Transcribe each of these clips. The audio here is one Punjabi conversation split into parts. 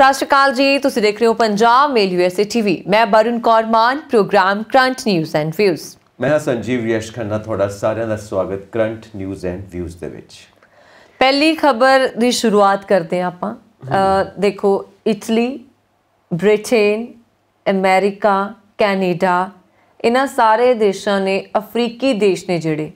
ਸਤਿ ਸ਼੍ਰੀ ਅਕਾਲ ਜੀ ਤੁਸੀਂ ਦੇਖ ਰਹੇ ਹੋ ਪੰਜਾਬ ਮੇਲ ਯੂਐਸਏ ਟੀਵੀ ਮੈਂ Barun Kaur Mann program current news and views ਮੈਂ ਸੰਜੀਵ ਯਸ਼ ਖੰਨਾ ਤੁਹਾਡਾ ਸਾਰਿਆਂ ਦਾ ਸਵਾਗਤ ਕਰੰਟ ਨਿਊਜ਼ ਐਂਡ ਵਿਊਜ਼ ਦੇ ਵਿੱਚ ਪਹਿਲੀ ਖਬਰ ਦੀ ਸ਼ੁਰੂਆਤ ਕਰਦੇ ਹਾਂ ਆਪਾਂ ਦੇਖੋ ਇਟਲੀ ਬ੍ਰਿਟੇਨ ਅਮਰੀਕਾ ਕੈਨੇਡਾ ਇਹਨਾਂ ਸਾਰੇ ਦੇਸ਼ਾਂ ਨੇ ਅਫਰੀਕੀ ਦੇਸ਼ ਨੇ ਜਿਹੜੇ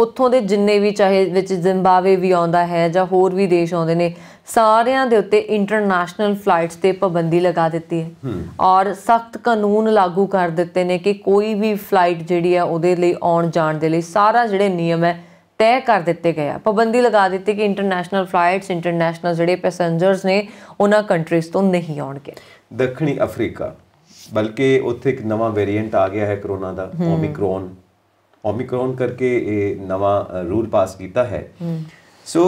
ਉੱਥੋਂ ਦੇ ਜਿੰਨੇ ਵੀ ਚਾਹੇ ਵਿੱਚ ਜ਼ਿੰਬਾਬਵੇ ਵੀ ਆਉਂਦਾ ਹੈ ਜਾਂ ਹੋਰ ਵੀ ਦੇਸ਼ ਆਉਂਦੇ ਨੇ ਸਾਰਿਆਂ ਦੇ ਉੱਤੇ ਇੰਟਰਨੈਸ਼ਨਲ ਫਲਾਈਟਸ ਤੇ ਪਾਬੰਦੀ ਲਗਾ ਦਿੱਤੀ ਹੈ ਔਰ ਸਖਤ ਕਾਨੂੰਨ ਲਾਗੂ ਕਰ ਦਿੱਤੇ ਨੇ ਕਿ ਕੋਈ ਵੀ ਫਲਾਈਟ ਜਿਹੜੀ ਆ ਉਹਦੇ ਲਈ ਆਉਣ ਜਾਣ ਦੇ ਲਈ ਸਾਰਾ ਜਿਹੜੇ ਨਿਯਮ ਹੈ ਤੈਅ ਕਰ ਦਿੱਤੇ ਗਏ ਆ ਪਾਬੰਦੀ ਲਗਾ ਦਿੱਤੀ ਕਿ ਇੰਟਰਨੈਸ਼ਨਲ ਫਲਾਈਟਸ ਇੰਟਰਨੈਸ਼ਨਲ ਜਿਹੜੇ ਪੈਸੇਂਜਰਸ ਨੇ ਉਹਨਾਂ ਕੰਟਰੀਜ਼ ਤੋਂ ਨਹੀਂ ਆਉਣਗੇ ਦੱਖਣੀ ਅਫਰੀਕਾ ਬਲਕਿ ਉੱਥੇ ਇੱਕ ਨਵਾਂ ਵੇਰੀਐਂਟ ਆ ਗਿਆ ਹੈ ਕਰੋਨਾ ਦਾ ਓਮਿਕਰੋਨ ਓਮਿਕਰੋਨ ਕਰਕੇ ਇਹ ਨਵਾਂ ਰੂਲ ਪਾਸ ਕੀਤਾ ਹੈ ਸੋ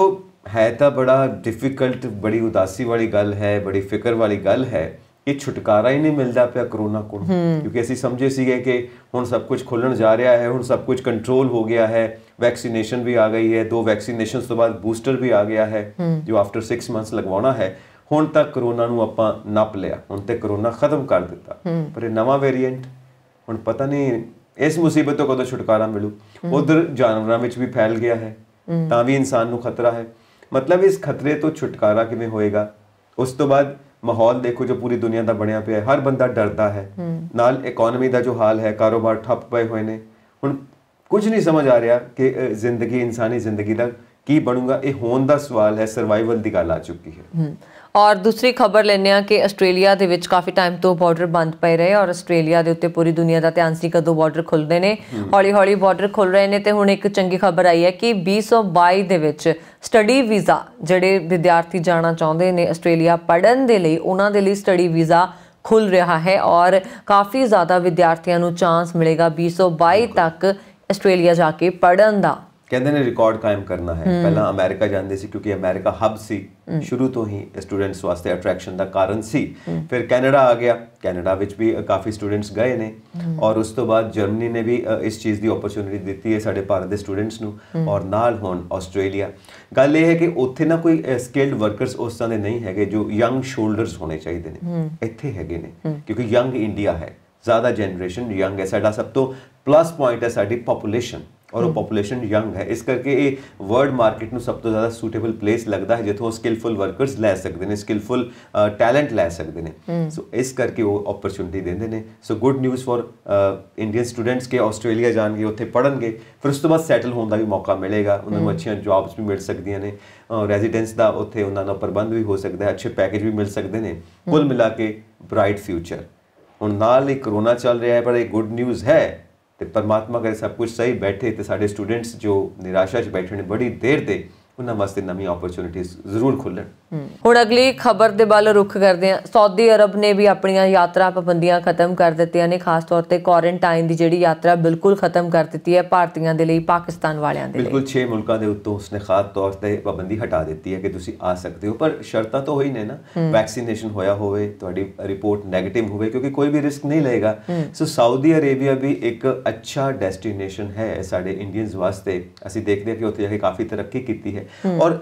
ਹੈ ਤਾਂ ਬੜਾ ਡਿਫਿਕਲਟ ਬੜੀ ਉਦਾਸੀ ਵਾਲੀ ਗੱਲ ਹੈ ਬੜੀ ਫਿਕਰ ਵਾਲੀ ਗੱਲ ਹੈ ਕਿ ਛੁਟਕਾਰਾ ਹੀ ਨਹੀਂ ਮਿਲਦਾ ਪਿਆ ਕਰੋਨਾ ਕੋਲ ਕਿਉਂਕਿ ਅਸੀਂ ਸਮਝੇ ਸੀਗੇ ਕਿ ਹੁਣ ਸਭ ਕੁਝ ਖੁੱਲਣ ਜਾ ਰਿਹਾ ਹੈ ਹੁਣ ਸਭ ਕੁਝ ਕੰਟਰੋਲ ਹੋ ਗਿਆ ਹੈ ਵੈਕਸੀਨੇਸ਼ਨ ਵੀ ਆ ਗਈ ਹੈ ਦੋ ਵੈਕਸੀਨੇਸ਼ਨਸ ਤੋਂ ਬਾਅਦ ਬੂਸਟਰ ਵੀ ਆ ਗਿਆ ਹੈ ਜੋ ਆਫਟਰ 6 ਮੰਥਸ ਲਗਵਾਉਣਾ ਹੈ ਹੁਣ ਤੱਕ ਕਰੋਨਾ ਨੂੰ ਆਪਾਂ ਨੱਪ ਲਿਆ ਹੁਣ ਤੇ ਕਰੋਨਾ ਖਤਮ ਕਰ ਦਿੱਤਾ ਪਰ ਇਹ ਨਵਾਂ ਵੇਰੀਐਂਟ ਹੁਣ ਪਤਾ ਨਹੀਂ ਇਸ ਮੁਸੀਬਤ ਤੋਂ ਕਦੋਂ ਛੁਟਕਾਰਾ ਮਿਲੂ ਉਧਰ ਜਾਨਵਰਾਂ ਵਿੱਚ ਵੀ ਫੈਲ ਗਿਆ ਹੈ ਤਾਂ ਵੀ ਇਨਸਾਨ ਨੂੰ ਖਤਰਾ ਹੈ ਮਤਲਬ ਇਸ ਖਤਰੇ ਤੋਂ ਛੁਟਕਾਰਾ ਕਿਵੇਂ ਹੋਏਗਾ ਉਸ ਤੋਂ ਬਾਅਦ ਮਾਹੌਲ ਦੇਖੋ ਜੋ ਪੂਰੀ ਦੁਨੀਆ ਦਾ ਬਣਿਆ ਪਿਆ ਹੈ ਹਰ ਬੰਦਾ ਡਰਦਾ ਹੈ ਨਾਲ ਇਕਨੋਮੀ ਦਾ ਜੋ ਹਾਲ ਹੈ ਕਾਰੋਬਾਰ ਠੱਪ ਪਏ ਹੋਏ ਨੇ ਹੁਣ ਕੁਝ ਨਹੀਂ ਸਮਝ ਆ ਰਿਹਾ ਕਿ ਜ਼ਿੰਦਗੀ ਇਨਸਾਨੀ ਜ਼ਿੰਦਗੀ ਦਾ ਕੀ ਬਣੂਗਾ ਇਹ ਹੋਣ ਦਾ ਸਵਾਲ ਹੈ ਸਰਵਾਈਵਲ ਦੀ ਗੱਲ ਆ ਚੁੱਕੀ ਹੈ ਔਰ ਦੂਸਰੀ ਖਬਰ ਲੈਨੇ ਆ ਕਿ ਆਸਟ੍ਰੇਲੀਆ ਦੇ ਵਿੱਚ ਕਾਫੀ ਟਾਈਮ ਤੋਂ ਬਾਰਡਰ ਬੰਦ ਪਏ ਰਹੇ ਔਰ ਆਸਟ੍ਰੇਲੀਆ ਦੇ ਉੱਤੇ ਪੂਰੀ ਦੁਨੀਆ ਦਾ ਧਿਆਨ ਸੀ ਕਦੋਂ ਬਾਰਡਰ ਖੁੱਲਦੇ ਨੇ ਹੌਲੀ ਹੌਲੀ ਬਾਰਡਰ ਖੁੱਲ ਰਹੇ ਨੇ ਤੇ ਹੁਣ ਇੱਕ ਚੰਗੀ ਖਬਰ ਆਈ ਹੈ ਕਿ 2022 ਦੇ ਵਿੱਚ ਸਟੱਡੀ ਵੀਜ਼ਾ ਜਿਹੜੇ ਵਿਦਿਆਰਥੀ ਜਾਣਾ ਚਾਹੁੰਦੇ ਨੇ ਆਸਟ੍ਰੇਲੀਆ ਪੜਨ ਦੇ ਲਈ ਉਹਨਾਂ ਦੇ ਲਈ ਸਟੱਡੀ ਵੀਜ਼ਾ ਖੁੱਲ ਰਿਹਾ ਹੈ ਔਰ ਕਾਫੀ ਜ਼ਿਆਦਾ ਵਿਦਿਆਰਥੀਆਂ ਨੂੰ ਚਾਂਸ ਮਿਲੇਗਾ 2022 ਤੱਕ ਆਸਟ੍ਰੇਲੀਆ ਜਾ ਕੇ ਪੜਨ ਦਾ ਕਹਿੰਦੇ ਨੇ ਰਿਕਾਰਡ ਕਾਇਮ ਕਰਨਾ ਹੈ ਪਹਿਲਾਂ ਅਮਰੀਕਾ ਜਾਂਦੇ ਸੀ ਕਿਉਂਕਿ ਅਮਰੀਕਾ ਹੱਬ ਸੀ ਸ਼ੁਰੂ ਤੋਂ ਹੀ ਸਟੂਡੈਂਟਸ ਵਾਸਤੇ ਅਟਰੈਕਸ਼ਨ ਦਾ ਕਾਰਨ ਸੀ ਫਿਰ ਕੈਨੇਡਾ ਆ ਗਿਆ ਕੈਨੇਡਾ ਵਿੱਚ ਵੀ ਕਾਫੀ ਸਟੂਡੈਂਟਸ ਗਏ ਨੇ ਔਰ ਉਸ ਤੋਂ ਬਾਅਦ ਜਰਮਨੀ ਨੇ ਵੀ ਇਸ ਚੀਜ਼ ਦੀ ਓਪਰਚ्युनिटी ਦਿੱਤੀ ਹੈ ਸਾਡੇ ਭਾਰਤ ਦੇ ਸਟੂਡੈਂਟਸ ਨੂੰ ਔਰ ਨਾਲ ਹੁਣ ਆਸਟ੍ਰੇਲੀਆ ਗੱਲ ਇਹ ਹੈ ਕਿ ਉੱਥੇ ਨਾ ਕੋਈ ਸਕਿਲਡ ਵਰਕਰਸ ਉਸ ਤਰ੍ਹਾਂ ਦੇ ਨਹੀਂ ਹੈਗੇ ਜੋ ਯੰਗ ਸ਼ੋਲਡਰਸ ਹੋਣੇ ਚਾਹੀਦੇ ਨੇ ਇੱਥੇ ਹੈਗੇ ਨੇ ਕਿਉਂਕਿ ਯੰਗ ਇੰਡੀਆ ਹੈ ਜ਼ਿਆਦਾ ਜਨਰੇਸ਼ਨ ਯੰਗ ਹੈ ਸਾਡਾ ਸਭ ਤੋਂ ਪਲੱਸ ਪੁਆਇੰਟ ਹੈ ਸਾਡੀ ਪੋਪੂਲੇਸ਼ਨ ਔਰ ਉਹ ਪੋਪੂਲੇਸ਼ਨ ਯੰਗ ਹੈ ਇਸ ਕਰਕੇ ਇਹ ਵਰਡ ਮਾਰਕੀਟ ਨੂੰ ਸਭ ਤੋਂ ਜ਼ਿਆਦਾ ਸੂਟੇਬਲ ਪਲੇਸ ਲੱਗਦਾ ਹੈ ਜਿੱਥੋਂ ਸਕਿਲਫੁਲ ਵਰਕਰਸ ਲੈ ਸਕਦੇ ਨੇ ਸਕਿਲਫੁਲ ਟੈਲੈਂਟ ਲੈ ਸਕਦੇ ਨੇ ਸੋ ਇਸ ਕਰਕੇ ਉਹ ਓਪਰਚੁਨਿਟੀ ਦਿੰਦੇ ਨੇ so good news for Indian students ਕੇ ਆਸਟ੍ਰੇਲੀਆ ਜਾਣਗੇ ਉੱਥੇ ਪੜਨਗੇ ਫਿਰ ਉਸ ਤੋਂ ਬਾਅਦ ਸੈਟਲ ਹੋਣ ਦਾ ਵੀ ਮੌਕਾ ਮਿਲੇਗਾ ਉਹਨਾਂ ਨੂੰ ਅੱਛੀਆਂ ਜੌਬਸ ਵੀ ਮਿਲ ਸਕਦੀਆਂ ਨੇ ਰੈਜ਼ੀਡੈਂਸ ਦਾ ਉੱਥੇ ਉਹਨਾਂ ਦਾ ਪ੍ਰਬੰਧ ਵੀ ਹੋ ਸਕਦਾ ਹੈ ਅੱਛੇ ਪੈਕੇਜ ਵੀ ਮਿਲ ਸਕਦੇ ਨੇ ਕੁੱਲ ਮਿਲਾ ਕੇ ਬ੍ਰਾਈਟ ਫਿਊਚਰ ਹੁਣ ਨਾਲ ਹੀ ਕਰੋਨਾ ਚੱਲ ਰਿਹਾ ਹੈ ਪਰ ਇਹ ਗੁੱਡ ਨਿਊਜ਼ ਹੈ ਤੇ ਪਰਮਾਤਮਾ ਕਰੇ ਸਭ ਕੁਝ ਸਹੀ ਬੈਠੇ ਤੇ ਸਾਡੇ ਸਟੂਡੈਂਟਸ ਜੋ ਨਿਰਾਸ਼ਾ 'ਚ ਬੈਠੇ ਨੇ ਬੜੀ ਦੇਰ ਤੇ ਉਹਨਾਂ ਵਾਸਤੇ ਨਵੀਂ ਓਪਰਚ्युनिटीज ਜ਼ਰੂਰ ਖੁੱਲਣ ਹੁਣ ਅਗਲੀ ਖਬਰ ਦੇ ਵੱਲ ਰੁਖ ਕਰਦੇ ਹਾਂ ਸਾਊਦੀ ਅਰਬ ਨੇ ਵੀ ਆਪਣੀਆਂ ਯਾਤਰਾ ਪਾਬੰਦੀਆਂ ਖਤਮ ਕਰ ਦਿੱਤੀਆਂ ਨੇ ਖਾਸ ਤੌਰ ਤੇ ਕੁਆਰੰਟਾਈਨ ਦੀ ਜਿਹੜੀ ਯਾਤਰਾ ਬਿਲਕੁਲ ਖਤਮ ਕਰ ਦਿੱਤੀ ਹੈ ਭਾਰਤੀਆਂ ਦੇ ਲਈ ਪਾਕਿਸਤਾਨ ਵਾਲਿਆਂ ਦੇ ਲਈ ਬਿਲਕੁਲ 6 ਮੁਲਕਾਂ ਦੇ ਉੱਤੋਂ ਉਸਨੇ ਖਾਸ ਤੌਰ ਤੇ ਪਾਬੰਦੀ ਹਟਾ ਦਿੱਤੀ ਹੈ ਕਿ ਤੁਸੀਂ ਆ ਸਕਦੇ ਹੋ ਪਰ ਸ਼ਰਤਾਂ ਤਾਂ ਹੋਈ ਨੇ ਨਾ ਵੈਕਸੀਨੇਸ਼ਨ ਹੋਇਆ ਹੋਵੇ ਤੁਹਾਡੀ ਰਿਪੋਰਟ 네ਗੇਟਿਵ ਹੋਵੇ ਕਿਉਂਕਿ ਕੋਈ ਵੀ ਰਿਸਕ ਨਹੀਂ ਲਏਗਾ ਸੋ ਸਾਊਦੀ ਅਰੇਬੀਆ ਵੀ ਇੱਕ ਅੱਛਾ ਡੈਸਟੀਨੇਸ਼ਨ ਹੈ ਸਾਡੇ ਇੰਡੀਅਨਸ ਵਾਸਤੇ ਅਸੀਂ ਦੇਖਦੇ ਹਾਂ ਕਿ ਉੱਥੇ ਜਾ ਕੇ ਕਾਫੀ ਤਰੱਕੀ ਕੀਤੀ ਹੈ ਔਰ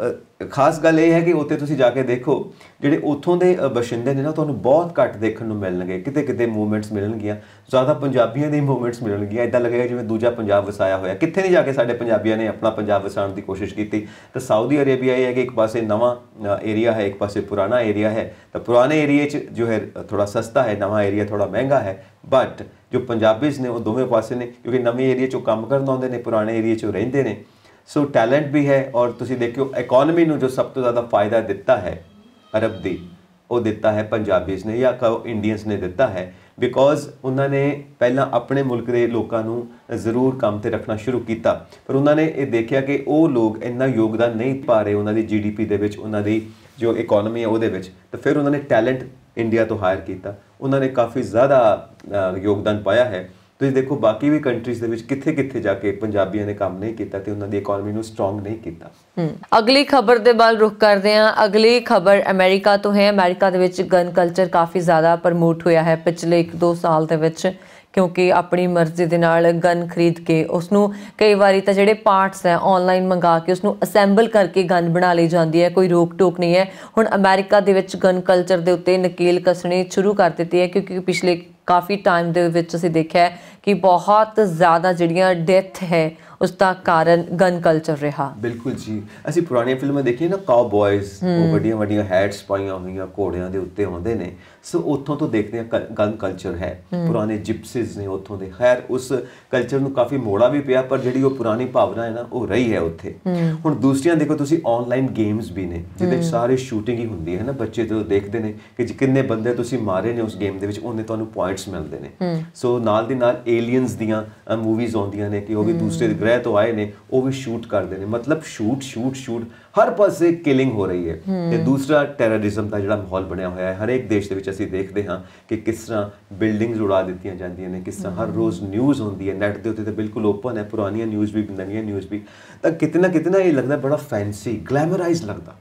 ਖਾਸ ਗੱਲ ਇਹ ਹੈ ਕਿ ਉੱਥੇ ਤੁਸੀਂ ਜਾ ਕੇ ਦੇਖੋ ਜਿਹੜੇ ਉੱਥੋਂ ਦੇ ਬਸ਼ਿੰਦੇ ਨੇ ਨਾ ਤੁਹਾਨੂੰ ਬਹੁਤ ਘੱਟ ਦੇਖਣ ਨੂੰ ਮਿਲਣਗੇ ਕਿਤੇ ਕਿਤੇ ਮੂਵਮੈਂਟਸ ਮਿਲਣਗੀਆਂ ਜ਼ਿਆਦਾ ਪੰਜਾਬੀਆਂ ਦੇ ਮੂਵਮੈਂਟਸ ਮਿਲਣਗੀਆਂ ਇਦਾਂ ਲੱਗੇਗਾ ਜਿਵੇਂ ਦੂਜਾ ਪੰਜਾਬ ਵਸਾਇਆ ਹੋਇਆ ਕਿੱਥੇ ਨਹੀਂ ਜਾ ਕੇ ਸਾਡੇ ਪੰਜਾਬੀਆਂ ਨੇ ਆਪਣਾ ਪੰਜਾਬ ਵਸਾਉਣ ਦੀ ਕੋਸ਼ਿਸ਼ ਕੀਤੀ ਤਾਂ ਸਾਊਦੀ ਅਰੇਬੀਆ ਇਹ ਹੈ ਕਿ ਇੱਕ ਪਾਸੇ ਨਵਾਂ ਏਰੀਆ ਹੈ ਇੱਕ ਪਾਸੇ ਪੁਰਾਣਾ ਏਰੀਆ ਹੈ ਤਾਂ ਪੁਰਾਣੇ ਏਰੀਆ 'ਚ ਜੋ ਹੈ ਥੋੜਾ ਸਸਤਾ ਹੈ ਨਵਾਂ ਏਰੀਆ ਥੋੜਾ ਮਹਿੰਗਾ ਹੈ ਬਟ ਜੋ ਪੰਜਾਬੀਜ਼ ਨੇ ਉਹ ਦੋਵੇਂ ਪਾਸੇ ਨੇ ਕਿਉਂਕਿ ਨਵੇਂ ਏਰੀਆ 'ਚੋਂ ਕੰਮ ਕਰਨ ਆਉਂਦੇ ਨੇ ਪੁਰਾਣੇ ਏਰੀਆ 'ਚੋਂ ਰਹਿੰਦੇ ਨੇ ਸੋ ਟੈਲੈਂਟ ਵੀ ਹੈ ਔਰ ਤੁਸੀਂ ਦੇਖਿਓ ਇਕਨੋਮੀ ਨੂੰ ਜੋ ਸਭ ਤੋਂ ਜ਼ਿਆਦਾ ਫਾਇਦਾ ਦਿੱਤਾ ਹੈ ਅਰਬ ਦੀ ਉਹ ਦਿੱਤਾ ਹੈ ਪੰਜਾਬੀਜ਼ ਨੇ ਜਾਂ ਕਹੋ ਇੰਡੀਅਨਸ ਨੇ ਦਿੱਤਾ ਹੈ ਬਿਕੋਜ਼ ਉਹਨਾਂ ਨੇ ਪਹਿਲਾਂ ਆਪਣੇ ਮੁਲਕ ਦੇ ਲੋਕਾਂ ਨੂੰ ਜ਼ਰੂਰ ਕੰਮ ਤੇ ਰੱਖਣਾ ਸ਼ੁਰੂ ਕੀਤਾ ਪਰ ਉਹਨਾਂ ਨੇ ਇਹ ਦੇਖਿਆ ਕਿ ਉਹ ਲੋਕ ਇੰਨਾ ਯੋਗਦਾਨ ਨਹੀਂ ਪਾ ਰਹੇ ਉਹਨਾਂ ਦੀ ਜੀਡੀਪੀ ਦੇ ਵਿੱਚ ਉਹਨਾਂ ਦੀ ਜੋ ਇਕਨੋਮੀ ਹੈ ਉਹਦੇ ਵਿੱਚ ਤਾਂ ਫਿਰ ਉਹਨਾਂ ਨੇ ਟੈਲੈਂਟ ਇੰਡੀਆ ਤੋਂ ਹਾਇਰ ਕੀਤਾ ਉਹਨਾਂ ਨੇ ਕਾਫੀ ਜ਼ਿਆਦਾ ਯੋਗਦਾਨ ਪਾਇਆ ਹੈ ਤੁਸੀਂ ਦੇਖੋ ਬਾਕੀ ਵੀ ਕੰਟਰੀਜ਼ ਦੇ ਵਿੱਚ ਕਿੱਥੇ-ਕਿੱਥੇ ਜਾ ਕੇ ਪੰਜਾਬੀਆਂ ਨੇ ਕੰਮ ਨਹੀਂ ਕੀਤਾ ਤੇ ਉਹਨਾਂ ਦੀ ਇਕਨੋਮੀ ਨੂੰ ਸਟਰੋਂਗ ਨਹੀਂ ਕੀਤਾ ਅਗਲੀ ਖਬਰ ਦੇ ਬਾਲ ਰੁਕ ਕਰਦੇ ਹਾਂ ਅਗਲੀ ਖਬਰ ਅਮਰੀਕਾ ਤੋਂ ਹੈ ਅਮਰੀਕਾ ਦੇ ਵਿੱਚ ਗਨ ਕਲਚਰ ਕਾਫੀ ਜ਼ਿਆਦਾ ਪ੍ਰਮੋਟ ਹੋਇਆ ਹੈ ਪਿਛਲੇ 1-2 ਸਾਲ ਦੇ ਵਿੱਚ ਕਿਉਂਕਿ ਆਪਣੀ ਮਰਜ਼ੀ ਦੇ ਨਾਲ ਗਨ ਖਰੀਦ ਕੇ ਉਸ ਨੂੰ ਕਈ ਵਾਰੀ ਤਾਂ ਜਿਹੜੇ ਪਾਰਟਸ ਹੈ ਆਨਲਾਈਨ ਮੰਗਾ ਕੇ ਉਸ ਨੂੰ ਅਸੈਂਬਲ ਕਰਕੇ ਗਨ ਬਣਾ ਲਈ ਜਾਂਦੀ ਹੈ ਕੋਈ ਰੋਕ ਟੋਕ ਨਹੀਂ ਹੈ ਹੁਣ ਅਮਰੀਕਾ ਦੇ ਵਿੱਚ ਗਨ ਕਲਚਰ ਦੇ ਉੱਤੇ ਨਕੇਲ ਕਸਣੀ ਸ਼ੁਰੂ ਕਰ ਦਿੱਤੀ ਹੈ ਕਿਉਂਕਿ ਪਿਛਲੇ ਕਾਫੀ ਟਾਈਮ ਦੇ ਵਿੱਚ ਅਸੀਂ ਦੇਖਿਆ ਹੈ ਕਿ ਬਹੁਤ ਜ਼ਿਆਦਾ ਜਿਹੜੀਆਂ ਡੈਥ ਹੈ ਉਸ ਦਾ ਕਾਰਨ ਗਨ ਕਲਚਰ ਰਿਹਾ ਬਿਲਕੁਲ ਜੀ ਅਸੀਂ ਪੁਰਾਣੀਆਂ ਫਿਲਮਾਂ ਦੇਖੀਆਂ ਨਾ ਬॉयਜ਼ ਉਹ ਵੱਡੀਆਂ ਵੱਡੀਆਂ ਹੈਟਸ ਪਾਈਆਂ ਹੋਈਆਂ ਘੋੜਿਆਂ ਦੇ ਉੱਤੇ ਆਉਂਦੇ ਨੇ ਸੋ ਉੱਥੋਂ ਤੋਂ ਦੇਖਦੇ ਆ ਗਨ ਕਲਚਰ ਹੈ ਪੁਰਾਣੇ ਜਿਪਸੀਜ਼ ਨੇ ਉੱਥੋਂ ਦੇ ਖੈਰ ਉਸ ਕਲਚਰ ਨੂੰ ਕਾਫੀ ਮੋੜਾ ਵੀ ਪਿਆ ਪਰ ਜਿਹੜੀ ਉਹ ਪੁਰਾਣੀ ਭਾਵਨਾ ਹੈ ਨਾ ਉਹ ਰਹੀ ਹੈ ਉੱਥੇ ਹੁਣ ਦੂਸਰੀਆਂ ਦੇਖੋ ਤੁਸੀਂ ਆਨਲਾਈਨ ਗੇਮਸ ਵੀ ਨੇ ਜਿਹਦੇ ਸਾਰੇ ਸ਼ੂਟਿੰਗ ਹੀ ਹੁੰਦੀ ਹੈ ਨਾ ਬੱਚੇ ਜਦੋਂ ਦੇਖਦੇ ਨੇ ਕਿ ਕਿੰਨੇ ਬੰਦੇ ਤੁਸੀਂ ਮਾਰੇ ਨੇ ਉਸ ਗੇਮ ਦੇ ਵਿੱਚ ਉਹਨੇ ਤੁਹਾਨੂੰ ਪੁਆਇੰਟਸ ਮਿਲਦੇ ਨੇ ਸੋ ਨਾਲ ਦੀ ਨਾਲ ਏਲੀਅਨਸ ਦੀਆਂ ਮੂਵੀਜ਼ ਆਉਂਦੀਆਂ ਨੇ ਕਿ ਉਹ ਵੀ ਦੂਸਰੇ ਗ੍ਰਹਿ ਗ੍ਰਹਿ ਤੋਂ ਆਏ ਨੇ ਉਹ ਵੀ ਸ਼ੂਟ ਕਰਦੇ ਨੇ ਮਤਲਬ ਸ਼ੂਟ ਸ਼ੂਟ ਸ਼ੂਟ ਹਰ ਪਾਸੇ ਕਿਲਿੰਗ ਹੋ ਰਹੀ ਹੈ ਤੇ ਦੂਸਰਾ ਟੈਰਰਿਜ਼ਮ ਦਾ ਜਿਹੜਾ ਮਾਹੌਲ ਬਣਿਆ ਹੋਇਆ ਹੈ ਹਰ ਇੱਕ ਦੇਸ਼ ਦੇ ਵਿੱਚ ਅਸੀਂ ਦੇਖਦੇ ਹਾਂ ਕਿ ਕਿਸ ਤਰ੍ਹਾਂ ਬਿਲਡਿੰਗਸ ਉਡਾ ਦਿੱਤੀਆਂ ਜਾਂਦੀਆਂ ਨੇ ਕਿਸ ਤਰ੍ਹਾਂ ਹਰ ਰੋਜ਼ ਨਿਊਜ਼ ਹੁੰਦੀ ਹੈ ਨੈਟ ਦੇ ਉੱਤੇ ਤੇ ਬਿਲਕੁਲ ਓਪਨ ਹੈ ਪੁਰਾਣੀਆਂ ਨਿਊਜ਼ ਵੀ ਨਵੀਆਂ ਨਿਊਜ਼ ਵੀ ਤਾਂ ਕਿਤਨਾ ਕਿਤਨਾ ਇਹ ਲੱਗਦਾ ਬੜਾ ਫੈਂਸੀ ਗਲੈਮਰਾਈਜ਼ ਲੱਗਦਾ